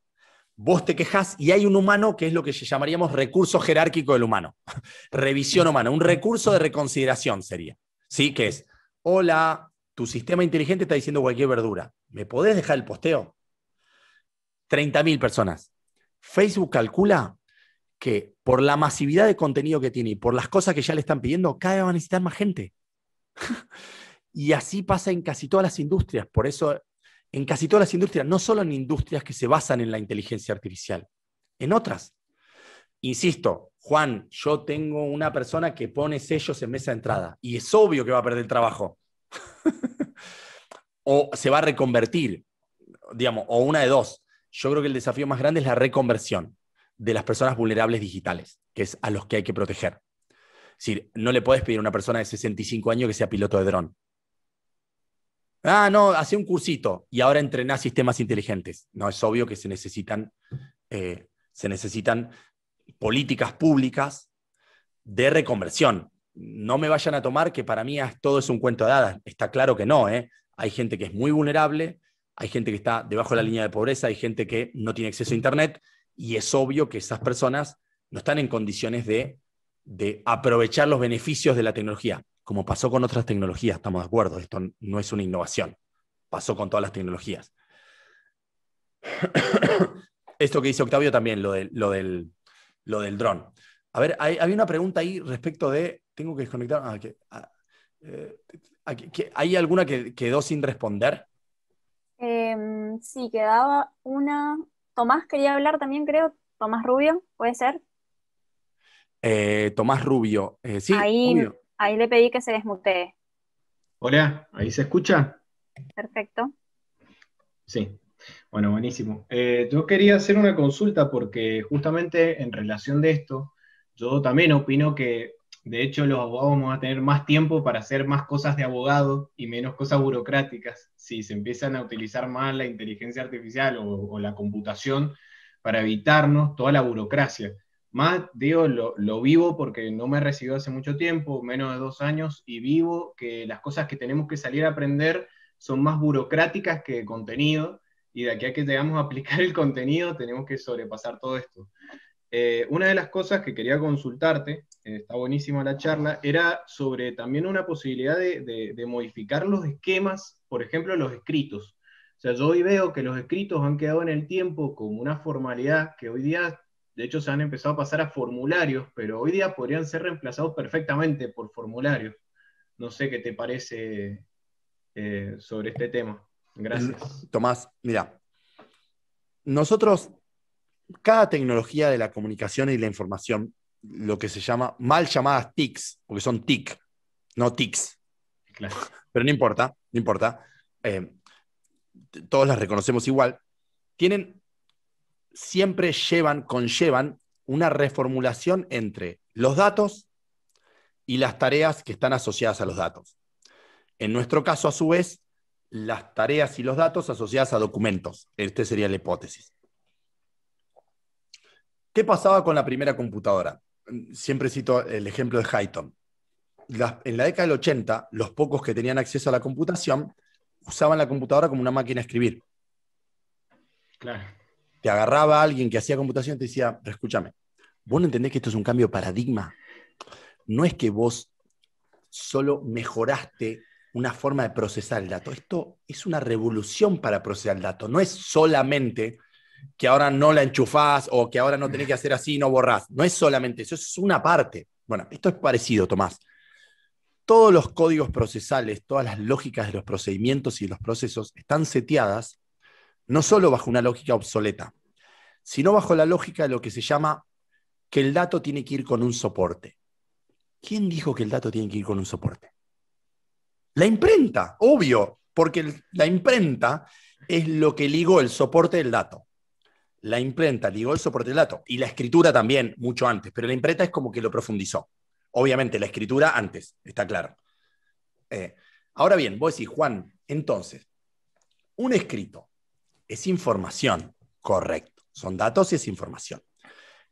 S2: vos te quejas y hay un humano que es lo que llamaríamos recurso jerárquico del humano, revisión humana, un recurso de reconsideración sería, ¿sí? Que es, hola, tu sistema inteligente está diciendo cualquier verdura, ¿me podés dejar el posteo? 30.000 personas. Facebook calcula que por la masividad de contenido que tiene y por las cosas que ya le están pidiendo, cada vez va a necesitar más gente. y así pasa en casi todas las industrias. Por eso en casi todas las industrias, no solo en industrias que se basan en la inteligencia artificial, en otras. Insisto, Juan, yo tengo una persona que pone sellos en mesa de entrada y es obvio que va a perder el trabajo. o se va a reconvertir, digamos, o una de dos. Yo creo que el desafío más grande es la reconversión de las personas vulnerables digitales, que es a los que hay que proteger. Es decir, no le puedes pedir a una persona de 65 años que sea piloto de dron. Ah, no, hace un cursito y ahora entrena sistemas inteligentes. No, es obvio que se necesitan, eh, se necesitan políticas públicas de reconversión. No me vayan a tomar que para mí todo es un cuento de hadas. Está claro que no. ¿eh? Hay gente que es muy vulnerable, hay gente que está debajo de la línea de pobreza, hay gente que no tiene acceso a Internet y es obvio que esas personas no están en condiciones de aprovechar los beneficios de la tecnología como pasó con otras tecnologías, estamos de acuerdo, esto no es una innovación, pasó con todas las tecnologías. esto que dice Octavio también, lo, lo del, lo del dron. A ver, había una pregunta ahí respecto de, tengo que desconectar, ah, ah, eh, ¿hay alguna que quedó sin responder?
S1: Em, sí, quedaba una. Tomás quería hablar también, creo. Tomás Rubio, ¿puede ser?
S2: Eh, Tomás Rubio, eh, sí. Rubio.
S1: Ahí le pedí que se desmutee.
S2: Hola, ¿ahí se escucha?
S1: Perfecto.
S4: Sí, bueno, buenísimo. Eh, yo quería hacer una consulta porque justamente en relación de esto, yo también opino que de hecho los abogados van a tener más tiempo para hacer más cosas de abogado y menos cosas burocráticas si se empiezan a utilizar más la inteligencia artificial o la computación para evitarnos toda la burocracia. Más, digo, lo, vivo porque no me recibió hace mucho tiempo, menos de dos años, y vivo que las cosas que tenemos que salir a aprender son más burocráticas que de contenido, y de aquí a que llegamos a aplicar el contenido tenemos que sobrepasar todo esto. Eh, una de las cosas que quería consultarte, eh, está buenísima la charla, era sobre también una posibilidad de, de modificar los esquemas, por ejemplo, los escritos. O sea, yo hoy veo que los escritos han quedado en el tiempo como una formalidad que hoy día de hecho, se han empezado a pasar a formularios, pero hoy día podrían ser reemplazados perfectamente por formularios. No sé qué te parece eh, sobre este tema. Gracias.
S2: Tomás, mira, nosotros, cada tecnología de la comunicación y la información, lo que se llama, mal llamadas TICs, porque son TIC, no TICs. Claro. Pero no importa, no importa. Eh, todos las reconocemos igual. Tienen siempre llevan, conllevan una reformulación entre los datos y las tareas que están asociadas a los datos. En nuestro caso, a su vez, las tareas y los datos asociadas a documentos. Esta sería la hipótesis. ¿Qué pasaba con la primera computadora? Siempre cito el ejemplo de Hayton. en la década del 80, los pocos que tenían acceso a la computación usaban la computadora como una máquina a escribir. Claro agarraba a alguien que hacía computación y te decía, pero escúchame, vos no entendés que esto es un cambio de paradigma. No es que vos solo mejoraste una forma de procesar el dato. Esto es una revolución para procesar el dato. No es solamente que ahora no la enchufás o que ahora no tenés que hacer así y no borrás. No es solamente eso, es una parte. Bueno, esto es parecido, Tomás. Todos los códigos procesales, todas las lógicas de los procedimientos y los procesos están seteadas no solo bajo una lógica obsoleta, sino bajo la lógica de lo que se llama que el dato tiene que ir con un soporte. ¿Quién dijo que el dato tiene que ir con un soporte? La imprenta, obvio, porque la imprenta es lo que ligó el soporte del dato. La imprenta ligó el soporte del dato y la escritura también mucho antes, pero la imprenta es como que lo profundizó. Obviamente, la escritura antes, está claro. Eh, ahora bien, vos decís, Juan, entonces, un escrito es información, correcto. Son datos y es información.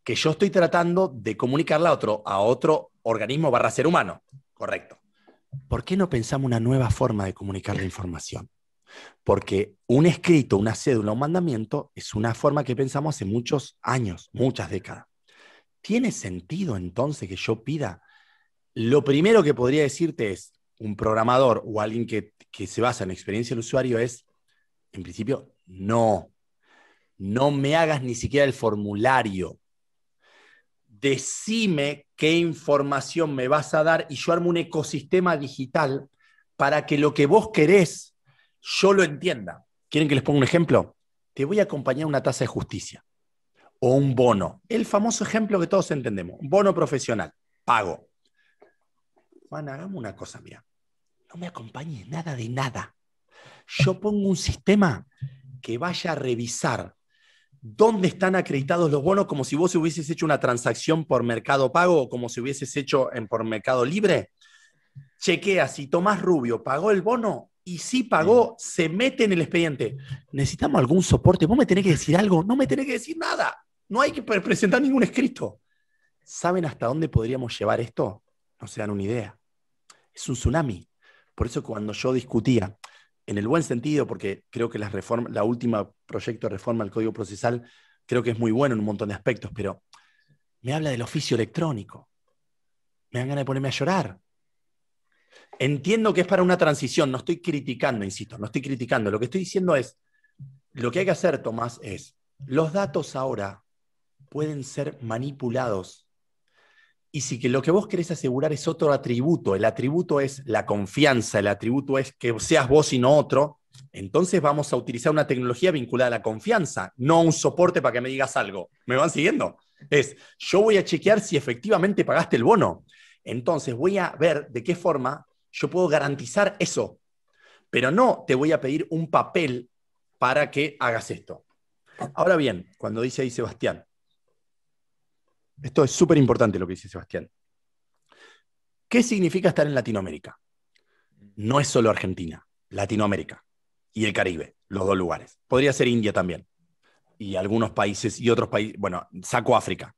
S2: Que yo estoy tratando de comunicarla a otro, a otro organismo barra ser humano, correcto. ¿Por qué no pensamos una nueva forma de comunicar la información? Porque un escrito, una cédula, un mandamiento es una forma que pensamos hace muchos años, muchas décadas. ¿Tiene sentido entonces que yo pida? Lo primero que podría decirte es, un programador o alguien que, que se basa en experiencia del usuario es, en principio, no, no me hagas ni siquiera el formulario. Decime qué información me vas a dar y yo armo un ecosistema digital para que lo que vos querés, yo lo entienda. ¿Quieren que les ponga un ejemplo? Te voy a acompañar una tasa de justicia o un bono. El famoso ejemplo que todos entendemos, un bono profesional, pago. Juan, hagamos una cosa, mira. No me acompañes nada de nada. Yo pongo un sistema que vaya a revisar dónde están acreditados los bonos, como si vos hubieses hecho una transacción por mercado pago o como si hubieses hecho en, por mercado libre. Chequea si Tomás Rubio pagó el bono y si pagó, se mete en el expediente. Necesitamos algún soporte. Vos me tenés que decir algo, no me tenés que decir nada. No hay que presentar ningún escrito. ¿Saben hasta dónde podríamos llevar esto? No se dan una idea. Es un tsunami. Por eso cuando yo discutía en el buen sentido, porque creo que la última proyecto de reforma al Código Procesal creo que es muy bueno en un montón de aspectos, pero me habla del oficio electrónico. Me dan ganas de ponerme a llorar. Entiendo que es para una transición, no estoy criticando, insisto, no estoy criticando. Lo que estoy diciendo es, lo que hay que hacer, Tomás, es, los datos ahora pueden ser manipulados y si que lo que vos querés asegurar es otro atributo, el atributo es la confianza, el atributo es que seas vos y no otro, entonces vamos a utilizar una tecnología vinculada a la confianza, no un soporte para que me digas algo. ¿Me van siguiendo? Es, yo voy a chequear si efectivamente pagaste el bono. Entonces voy a ver de qué forma yo puedo garantizar eso, pero no te voy a pedir un papel para que hagas esto. Ah. Ahora bien, cuando dice ahí Sebastián, esto es súper importante lo que dice Sebastián. ¿Qué significa estar en Latinoamérica? No es solo Argentina, Latinoamérica y el Caribe, los dos lugares. Podría ser India también y algunos países y otros países, bueno, saco África.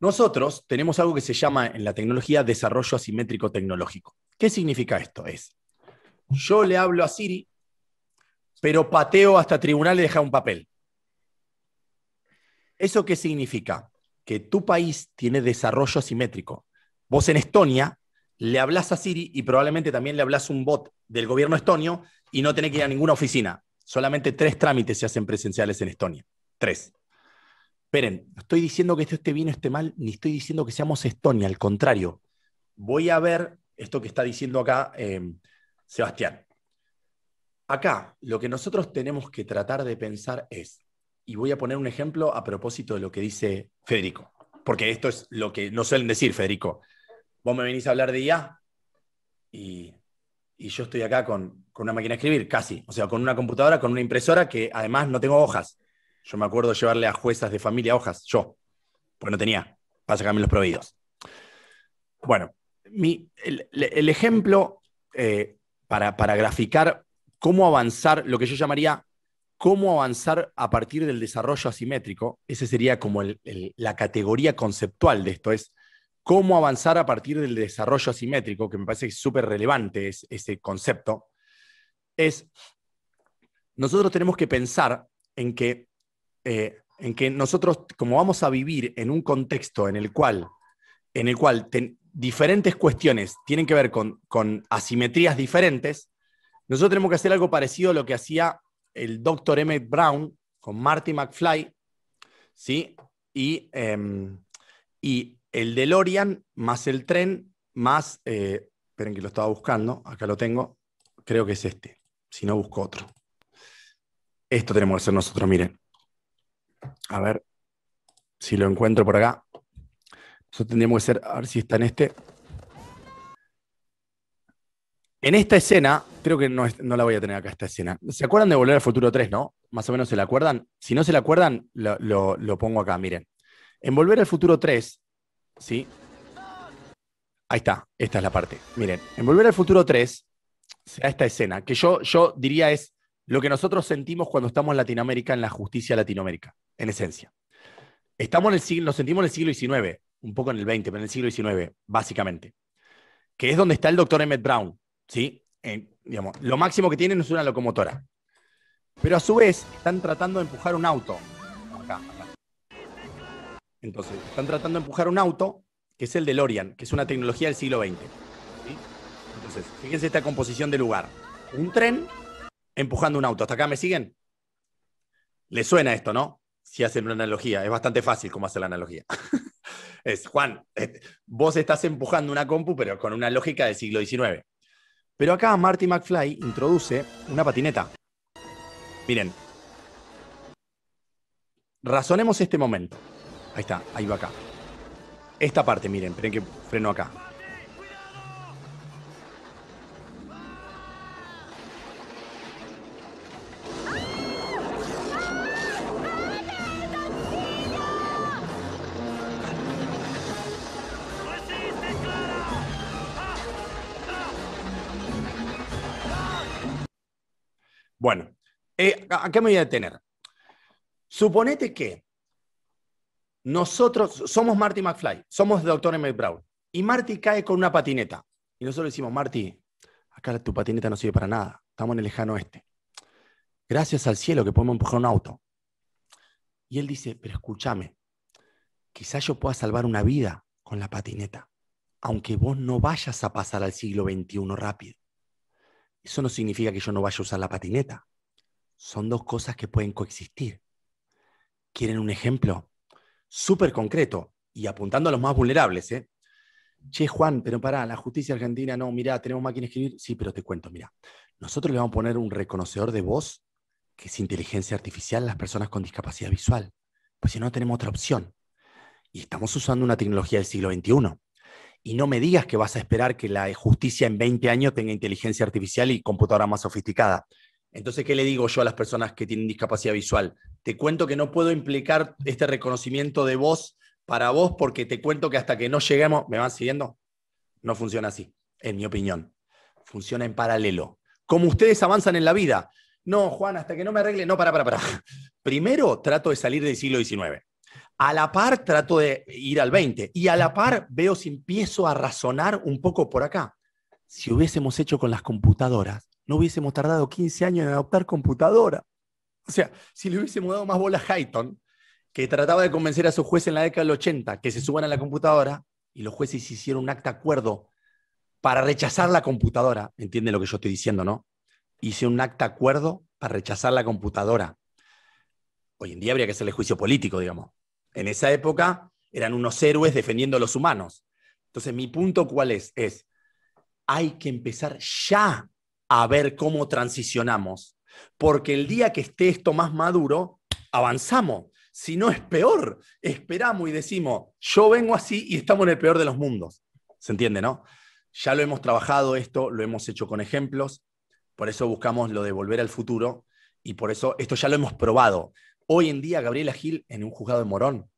S2: Nosotros tenemos algo que se llama en la tecnología desarrollo asimétrico tecnológico. ¿Qué significa esto? Es, yo le hablo a Siri, pero pateo hasta tribunal y deja un papel. ¿Eso qué significa? que tu país tiene desarrollo asimétrico. Vos en Estonia le hablas a Siri y probablemente también le hablas un bot del gobierno estonio y no tenés que ir a ninguna oficina. Solamente tres trámites se hacen presenciales en Estonia. Tres. Esperen, no estoy diciendo que esto esté bien o esté mal, ni estoy diciendo que seamos Estonia, al contrario. Voy a ver esto que está diciendo acá em, Sebastián. Acá lo que nosotros tenemos que tratar de pensar es, y voy a poner un ejemplo a propósito de lo que dice Federico, porque esto es lo que no suelen decir, Federico. Vos me venís a hablar de IA y, yo estoy acá con, una máquina de escribir, casi, o sea, con una computadora, con una impresora que además no tengo hojas. Yo me acuerdo llevarle a juezas de familia hojas, yo, porque no tenía, para sacarme los proveídos. Bueno, mi, el, ejemplo eh, para, para graficar cómo avanzar lo que yo llamaría cómo avanzar a partir del desarrollo asimétrico. Esa sería como la categoría conceptual de esto, es cómo avanzar a partir del desarrollo asimétrico, que me parece súper relevante ese concepto, es nosotros tenemos que pensar en que, eh, en que nosotros, como vamos a vivir en un contexto en el cual, en el cual diferentes cuestiones tienen que ver con, con asimetrías diferentes, nosotros tenemos que hacer algo parecido a lo que hacía el Dr. Emmett Brown con Marty McFly, ¿sí? Y, em, y el DeLorean más el tren más, eh, esperen que lo estaba buscando, acá lo tengo, creo que es este, si no busco otro. Esto tenemos que hacer nosotros, miren. A ver si lo encuentro por acá. Eso tendríamos que ser, a ver si está en este. En esta escena, creo que no, la voy a tener acá esta escena. ¿Se acuerdan de Volver al Futuro 3, no? Más o menos se la acuerdan. Si no se la acuerdan, lo, pongo acá, miren. En Volver al Futuro 3, ¿sí? Ahí está, esta es la parte. Miren, en Volver al Futuro 3, esta escena, que yo, yo diría es lo que nosotros sentimos cuando estamos en Latinoamérica, en la justicia Latinoamérica, en esencia. Estamos en el siglo, nos sentimos en el siglo XIX, un poco en el XX, pero en el siglo XIX, básicamente. Que es donde está el doctor Emmett Brown, ¿sí? digamos, lo máximo que tienen es una locomotora. Pero a su vez están tratando de empujar un auto. Acá, acá. Entonces, están tratando de empujar un auto que es el de Lorian, que es una tecnología del siglo XX. Entonces, fíjense esta composición de lugar. Un tren empujando un auto. ¿Hasta acá me siguen? Les suena esto, ¿no? Si hacen una analogía. Es bastante fácil cómo hacer la analogía. es, Juan, vos estás empujando una compu, pero con una lógica del siglo XIX. Pero acá Marty McFly introduce una patineta. Miren. Razonemos este momento. Ahí está, ahí va acá. Esta parte, miren, esperen que freno acá. Bueno, eh, ¿a qué me voy a detener? Suponete que nosotros somos Marty McFly, somos Dr. M. Brown, y Marty cae con una patineta. Y nosotros decimos, Marty, acá tu patineta no sirve para nada, estamos en el lejano oeste. Gracias al cielo que podemos empujar un auto. Y él dice, pero escúchame, quizás yo pueda salvar una vida con la patineta, aunque vos no vayas a pasar al siglo XXI rápido. Eso no significa que yo no vaya a usar la patineta. Son dos cosas que pueden coexistir. ¿Quieren un ejemplo? Súper concreto y apuntando a los más vulnerables. ¿eh? Che, Juan, pero para la justicia argentina, no, Mira, tenemos máquina escribir. Sí, pero te cuento, mira, Nosotros le vamos a poner un reconocedor de voz que es inteligencia artificial a las personas con discapacidad visual. Pues si no, tenemos otra opción. Y estamos usando una tecnología del siglo XXI. Y no me digas que vas a esperar que la justicia en 20 años tenga inteligencia artificial y computadora más sofisticada. Entonces, ¿qué le digo yo a las personas que tienen discapacidad visual? Te cuento que no puedo implicar este reconocimiento de voz para vos porque te cuento que hasta que no lleguemos, ¿me van siguiendo? No funciona así, en mi opinión. Funciona en paralelo. Como ustedes avanzan en la vida. No, Juan, hasta que no me arregle, no, para, para, para. Primero trato de salir del siglo XIX. A la par trato de ir al 20 y a la par veo si empiezo a razonar un poco por acá. Si hubiésemos hecho con las computadoras, no hubiésemos tardado 15 años en adoptar computadora. O sea, si le hubiésemos dado más bola a Hayton, que trataba de convencer a su juez en la década del 80 que se suban a la computadora, y los jueces hicieron un acta acuerdo para rechazar la computadora. Entiende lo que yo estoy diciendo, no? Hice un acta acuerdo para rechazar la computadora. Hoy en día habría que hacerle juicio político, digamos en esa época eran unos héroes defendiendo a los humanos. Entonces, mi punto cuál es? Es, hay que empezar ya a ver cómo transicionamos, porque el día que esté esto más maduro, avanzamos. Si no es peor, esperamos y decimos, yo vengo así y estamos en el peor de los mundos. ¿Se entiende, no? Ya lo hemos trabajado esto, lo hemos hecho con ejemplos, por eso buscamos lo de volver al futuro y por eso esto ya lo hemos probado. Hoy en día, Gabriela Gil, en un juzgado de Morón,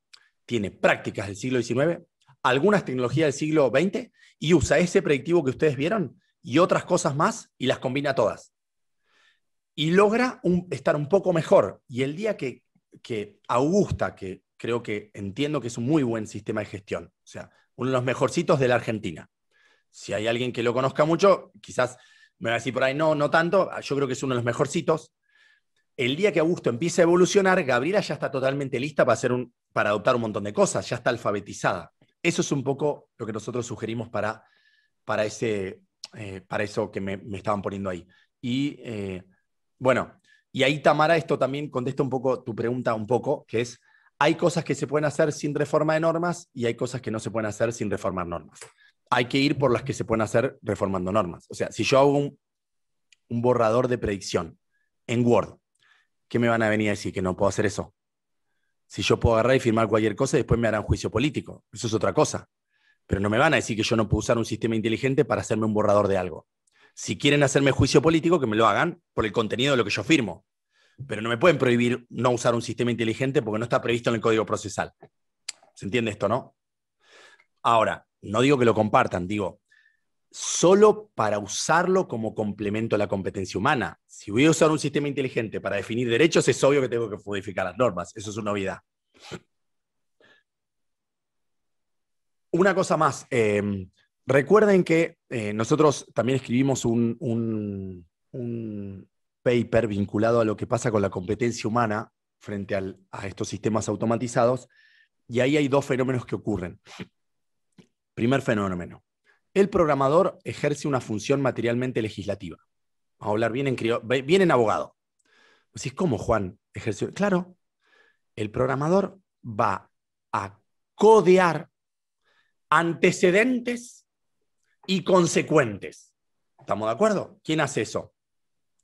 S2: tiene prácticas del siglo XIX, algunas tecnologías del siglo XX y usa ese predictivo que ustedes vieron y otras cosas más y las combina todas. Y logra estar un poco mejor. Y el día que, que Augusta, que creo que entiendo que es un muy buen sistema de gestión, o sea, uno de los mejorcitos de la Argentina. Si hay alguien que lo conozca mucho, quizás me va a decir por ahí, no, no tanto, yo creo que es uno de los mejorcitos el día que Augusto empieza a evolucionar, Gabriela ya está totalmente lista para, un, para adoptar un montón de cosas, ya está alfabetizada. Eso es un poco lo que nosotros sugerimos para, para, ese, eh, para eso que me, estaban poniendo ahí. Y eh, bueno, y ahí Tamara, esto también contesta un poco tu pregunta, un poco, que es, hay cosas que se pueden hacer sin reforma de normas y hay cosas que no se pueden hacer sin reformar normas. Hay que ir por las que se pueden hacer reformando normas. O sea, si yo hago un borrador de predicción en Word, ¿qué me van a venir a decir que no puedo hacer eso? Si yo puedo agarrar y firmar cualquier cosa, después me harán juicio político. Eso es otra cosa. Pero no me van a decir que yo no puedo usar un sistema inteligente para hacerme un borrador de algo. Si quieren hacerme juicio político, que me lo hagan por el contenido de lo que yo firmo. Pero no me pueden prohibir no usar un sistema inteligente porque no está previsto en el código procesal. ¿Se entiende esto, no? Ahora, no digo que lo compartan, digo, solo para usarlo como complemento a la competencia humana. Si voy a usar un sistema inteligente para definir derechos, es obvio que tengo que modificar las normas. Eso es una novedad. Una cosa más. Em, recuerden que eh, nosotros también escribimos un, paper vinculado a lo que pasa con la competencia humana frente a estos sistemas automatizados. Y ahí hay dos fenómenos que ocurren. Primer fenómeno, el programador ejerce una función materialmente legislativa. Vamos a hablar bien en, abogado. bien pues es como Juan ejerció Claro, el programador va a codear antecedentes y consecuentes. ¿Estamos de acuerdo? ¿Quién hace eso?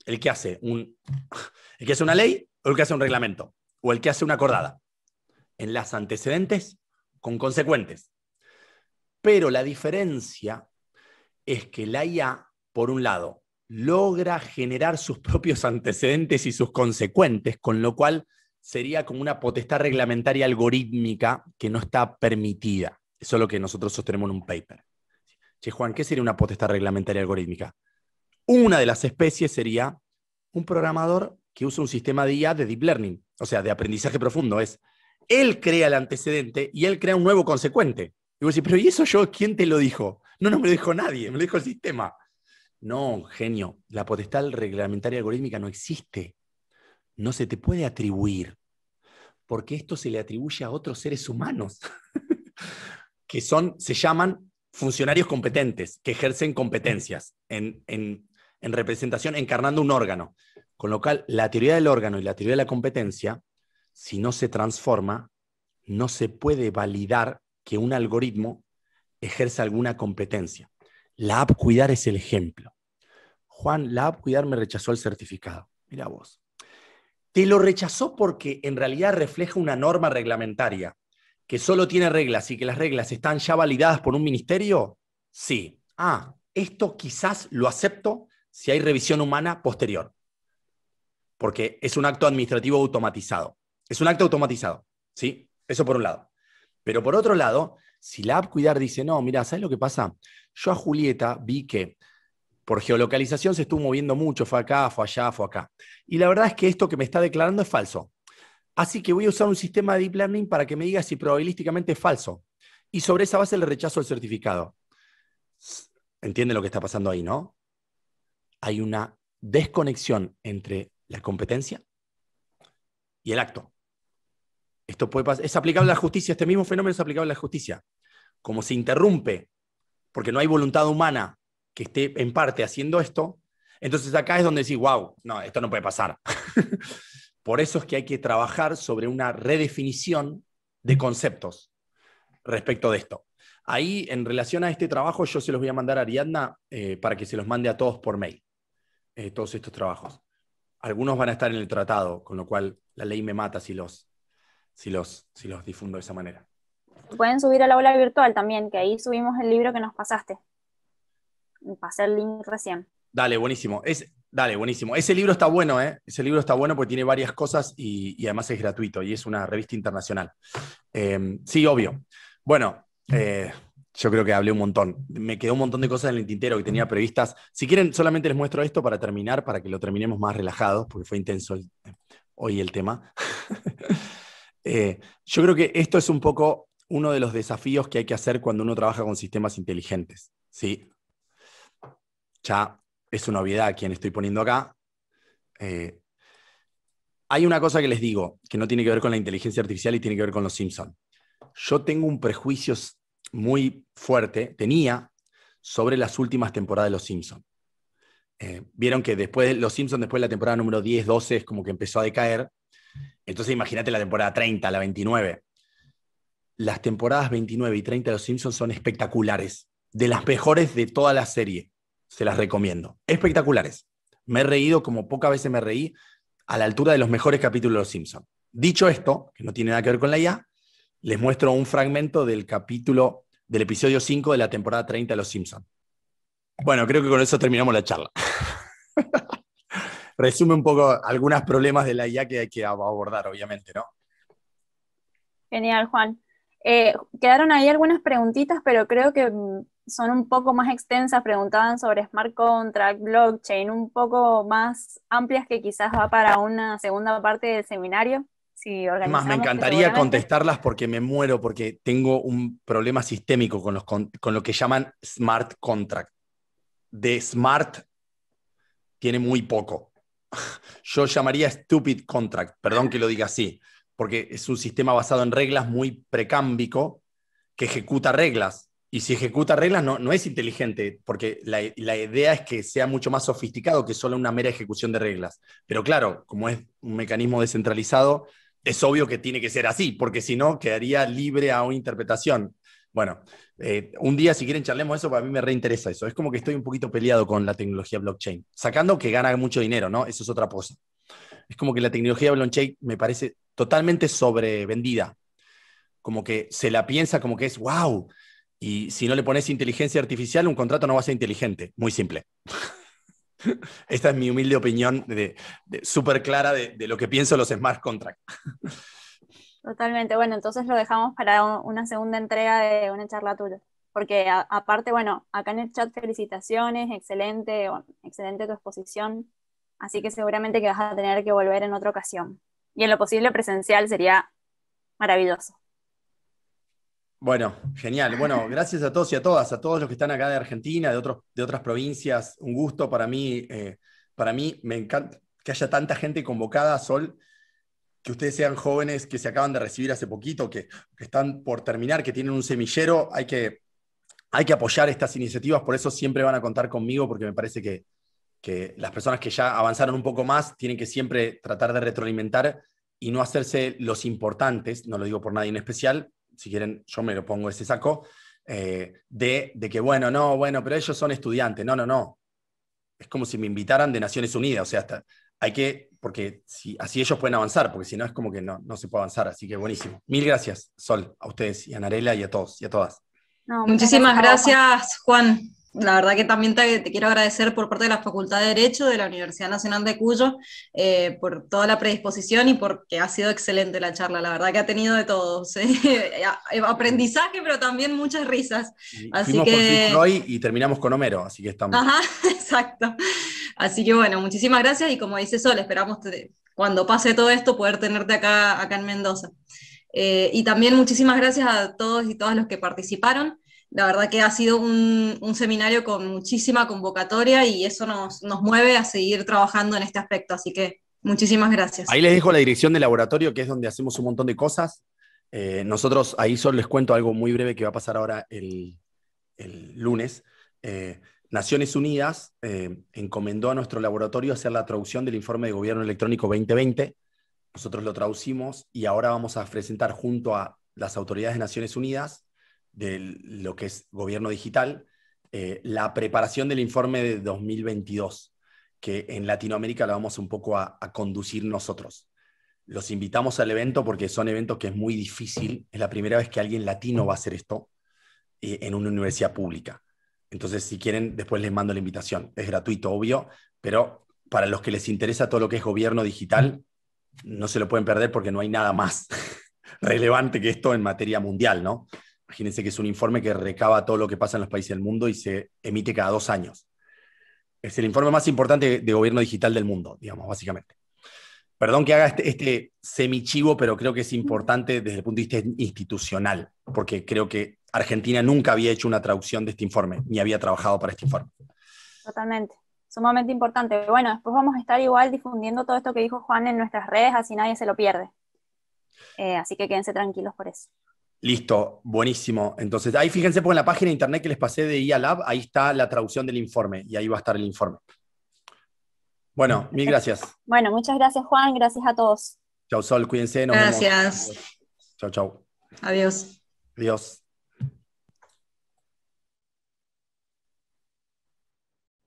S2: El que hace, una ley o el que hace un reglamento o el que hace una acordada. En las antecedentes con consecuentes. Pero la diferencia es que la IA, por un lado, logra generar sus propios antecedentes y sus consecuentes, con lo cual sería como una potestad reglamentaria algorítmica que no está permitida. Eso es lo que nosotros sostenemos en un paper. Che, Juan, ¿qué sería una potestad reglamentaria algorítmica? Una de las especies sería un programador que usa un sistema de IA de deep learning, o sea, de aprendizaje profundo. Es él crea el antecedente y él crea un nuevo consecuente. Y vos decís, pero ¿y eso yo quién te lo dijo? No, no me lo dijo nadie, me lo dijo el sistema. No, genio, la potestad reglamentaria algorítmica no existe. No se te puede atribuir, porque esto se le atribuye a otros seres humanos, que son, se llaman funcionarios competentes, que ejercen competencias en, en representación, encarnando un órgano. Con lo cual, la teoría del órgano y la teoría de la competencia, si no se transforma, no se puede validar que un algoritmo ejerza alguna competencia. La app Cuidar es el ejemplo. Juan, la app Cuidar me rechazó el certificado. Mira vos. Te lo rechazó porque en realidad refleja una norma reglamentaria que solo tiene reglas y que las reglas están ya validadas por un ministerio. Sí. Ah, esto quizás lo acepto si hay revisión humana posterior. Porque es un acto administrativo automatizado. Es un acto automatizado. ¿Sí? Eso por un lado. Pero por otro lado, si la app Cuidar dice, no, mira, ¿sabes lo que pasa? Yo a Julieta vi que por geolocalización se estuvo moviendo mucho, fue acá, fue allá, fue acá. Y la verdad es que esto que me está declarando es falso. Así que voy a usar un sistema de deep learning para que me diga si probabilísticamente es falso. Y sobre esa base le rechazo el certificado. Entiende lo que está pasando ahí, no? Hay una desconexión entre la competencia y el acto. Esto puede pasar. Es aplicable a la justicia, este mismo fenómeno es aplicable a la justicia. Como se interrumpe, porque no hay voluntad humana que esté en parte haciendo esto, entonces acá es donde decís, wow, no, esto no puede pasar. Por eso es que hay que trabajar sobre una redefinición de conceptos respecto de esto. Ahí, en relación a este trabajo, yo se los voy a mandar a Ariadna eh, para que se los mande a todos por mail, eh, todos estos trabajos. Algunos van a estar en el tratado, con lo cual la ley me mata si los si los, si los difundo de esa manera.
S1: Pueden subir a la aula virtual también, que ahí subimos el libro que nos pasaste. Pasé el link recién.
S2: Dale, buenísimo. Es, dale, buenísimo. Ese libro está bueno, ¿eh? Ese libro está bueno porque tiene varias cosas y, además es gratuito y es una revista internacional. Em, sí, obvio. Bueno, eh, yo creo que hablé un montón. Me quedó un montón de cosas en el tintero que tenía previstas. Si quieren, solamente les muestro esto para terminar, para que lo terminemos más relajados, porque fue intenso hoy el tema. Eh, yo creo que esto es un poco uno de los desafíos que hay que hacer cuando uno trabaja con sistemas inteligentes. ¿sí? Ya es una obviedad a quien estoy poniendo acá. Eh, hay una cosa que les digo, que no tiene que ver con la inteligencia artificial y tiene que ver con los Simpsons Yo tengo un prejuicio muy fuerte, tenía, sobre las últimas temporadas de los Simpsons eh, Vieron que después de los Simpson, después de la temporada número 10, 12, es como que empezó a decaer. Entonces imagínate la temporada 30, la 29. Las temporadas 29 y 30 de Los Simpsons son espectaculares, de las mejores de toda la serie. Se las recomiendo. Espectaculares. Me he reído como pocas veces me reí a la altura de los mejores capítulos de Los Simpsons. Dicho esto, que no tiene nada que ver con la IA, les muestro un fragmento del capítulo, del episodio 5 de la temporada 30 de Los Simpsons. Bueno, creo que con eso terminamos la charla. resume un poco algunos problemas de la IA que hay que abordar, obviamente, ¿no?
S1: Genial, Juan. Eh, quedaron ahí algunas preguntitas, pero creo que mm, son un poco más extensas, preguntaban sobre smart contract, blockchain, un poco más amplias que quizás va para una segunda parte del seminario. Si Más me encantaría
S2: contestarlas porque me muero, porque tengo un problema sistémico con lo que llaman smart contract. De smart tiene muy poco yo llamaría stupid contract, perdón que lo diga así, porque es un sistema basado en reglas muy precámbico que ejecuta reglas. Y si ejecuta reglas no, no es inteligente, porque la, la, idea es que sea mucho más sofisticado que solo una mera ejecución de reglas. Pero claro, como es un mecanismo descentralizado, es obvio que tiene que ser así, porque si no, quedaría libre a una interpretación. Bueno, eh, un día, si quieren, charlemos eso, para mí me reinteresa eso. Es como que estoy un poquito peleado con la tecnología blockchain, sacando que gana mucho dinero, ¿no? Eso es otra cosa. Es como que la tecnología blockchain me parece totalmente sobrevendida. Como que se la piensa como que es, wow, y si no le pones inteligencia artificial, un contrato no va a ser inteligente. Muy simple. Esta es mi humilde opinión de, súper clara de, de, lo que pienso los smart contracts.
S1: Totalmente, bueno, entonces lo dejamos para una segunda entrega de una charla tuya. Porque aparte, bueno, acá en el chat felicitaciones, excelente, excelente tu exposición, así que seguramente que vas a tener que volver en otra ocasión. Y en lo posible presencial sería maravilloso.
S2: Bueno, genial. Bueno, gracias a todos y a todas, a todos los que están acá de Argentina, de, otros, de otras provincias. Un gusto para mí, eh, para mí me encanta que haya tanta gente convocada, Sol que ustedes sean jóvenes que se acaban de recibir hace poquito, que, están por terminar, que tienen un semillero, hay que, hay que, apoyar estas iniciativas, por eso siempre van a contar conmigo, porque me parece que, las personas que ya avanzaron un poco más tienen que siempre tratar de retroalimentar y no hacerse los importantes, no lo digo por nadie en especial, si quieren yo me lo pongo ese saco, eh, de, de que bueno, no, bueno, pero ellos son estudiantes, no, no, no. Es como si me invitaran de Naciones Unidas, o sea, hasta, hay que, porque si, así ellos pueden avanzar, porque si no es como que no, no se puede avanzar. Así que buenísimo. Mil gracias, Sol, a ustedes y a Narela y a todos y a todas.
S1: muchísimas gracias, Juan la verdad que también te, quiero agradecer por parte de la Facultad de Derecho de la Universidad Nacional de Cuyo eh, por toda la predisposición y porque ha sido excelente la charla. La verdad que ha tenido de todo. Eh, aprendizaje, pero también muchas risas. así que... por
S2: Roy y terminamos con Homero, así que estamos. Ajá,
S1: exacto. Así que bueno, muchísimas gracias y como dice Sol, esperamos cuando pase todo esto poder tenerte acá, acá en Mendoza. Eh, y también muchísimas gracias a todos y todas los que participaron. La verdad que ha sido un, seminario con muchísima convocatoria y eso nos, mueve a seguir trabajando en este aspecto. Así que muchísimas gracias. Ahí les dejo
S2: la dirección del laboratorio, que es donde hacemos un montón de cosas. Eh, nosotros ahí solo les cuento algo muy breve que va a pasar ahora el, lunes. Eh, Naciones Unidas eh, encomendó a nuestro laboratorio hacer la traducción del informe de gobierno electrónico 2020. Nosotros lo traducimos y ahora vamos a presentar junto a las autoridades de Naciones Unidas de lo que es gobierno digital, eh, la preparación del informe de 2022, que en Latinoamérica la vamos un poco a, conducir nosotros. Los invitamos al evento porque son eventos que es muy difícil. Es la primera vez que alguien latino va a hacer esto eh, en una universidad pública. Entonces, si quieren, después les mando la invitación. Es gratuito, obvio, pero para los que les interesa todo lo que es gobierno digital, no se lo pueden perder porque no hay nada más relevante que esto en materia mundial, ¿no? Imagínense que es un informe que recaba todo lo que pasa en los países del mundo y se emite cada dos años. Es el informe más importante de gobierno digital del mundo, digamos, básicamente. Perdón que haga este, este, semichivo, pero creo que es importante desde el punto de vista institucional, porque creo que Argentina nunca había hecho una traducción de este informe, ni había trabajado para este informe.
S1: Totalmente, sumamente importante. Bueno, después vamos a estar igual difundiendo todo esto que dijo Juan en nuestras redes, así nadie se lo pierde. Eh, así que quédense tranquilos por eso.
S2: Listo, buenísimo. Entonces, ahí fíjense por en la página de internet que les pasé de IALAB, ahí está la traducción del informe y ahí va a estar el informe. Bueno, mil gracias.
S1: Bueno, muchas gracias Juan, gracias a todos.
S2: Chau Sol, cuídense. gracias. Chau, chau. Adiós. Adiós.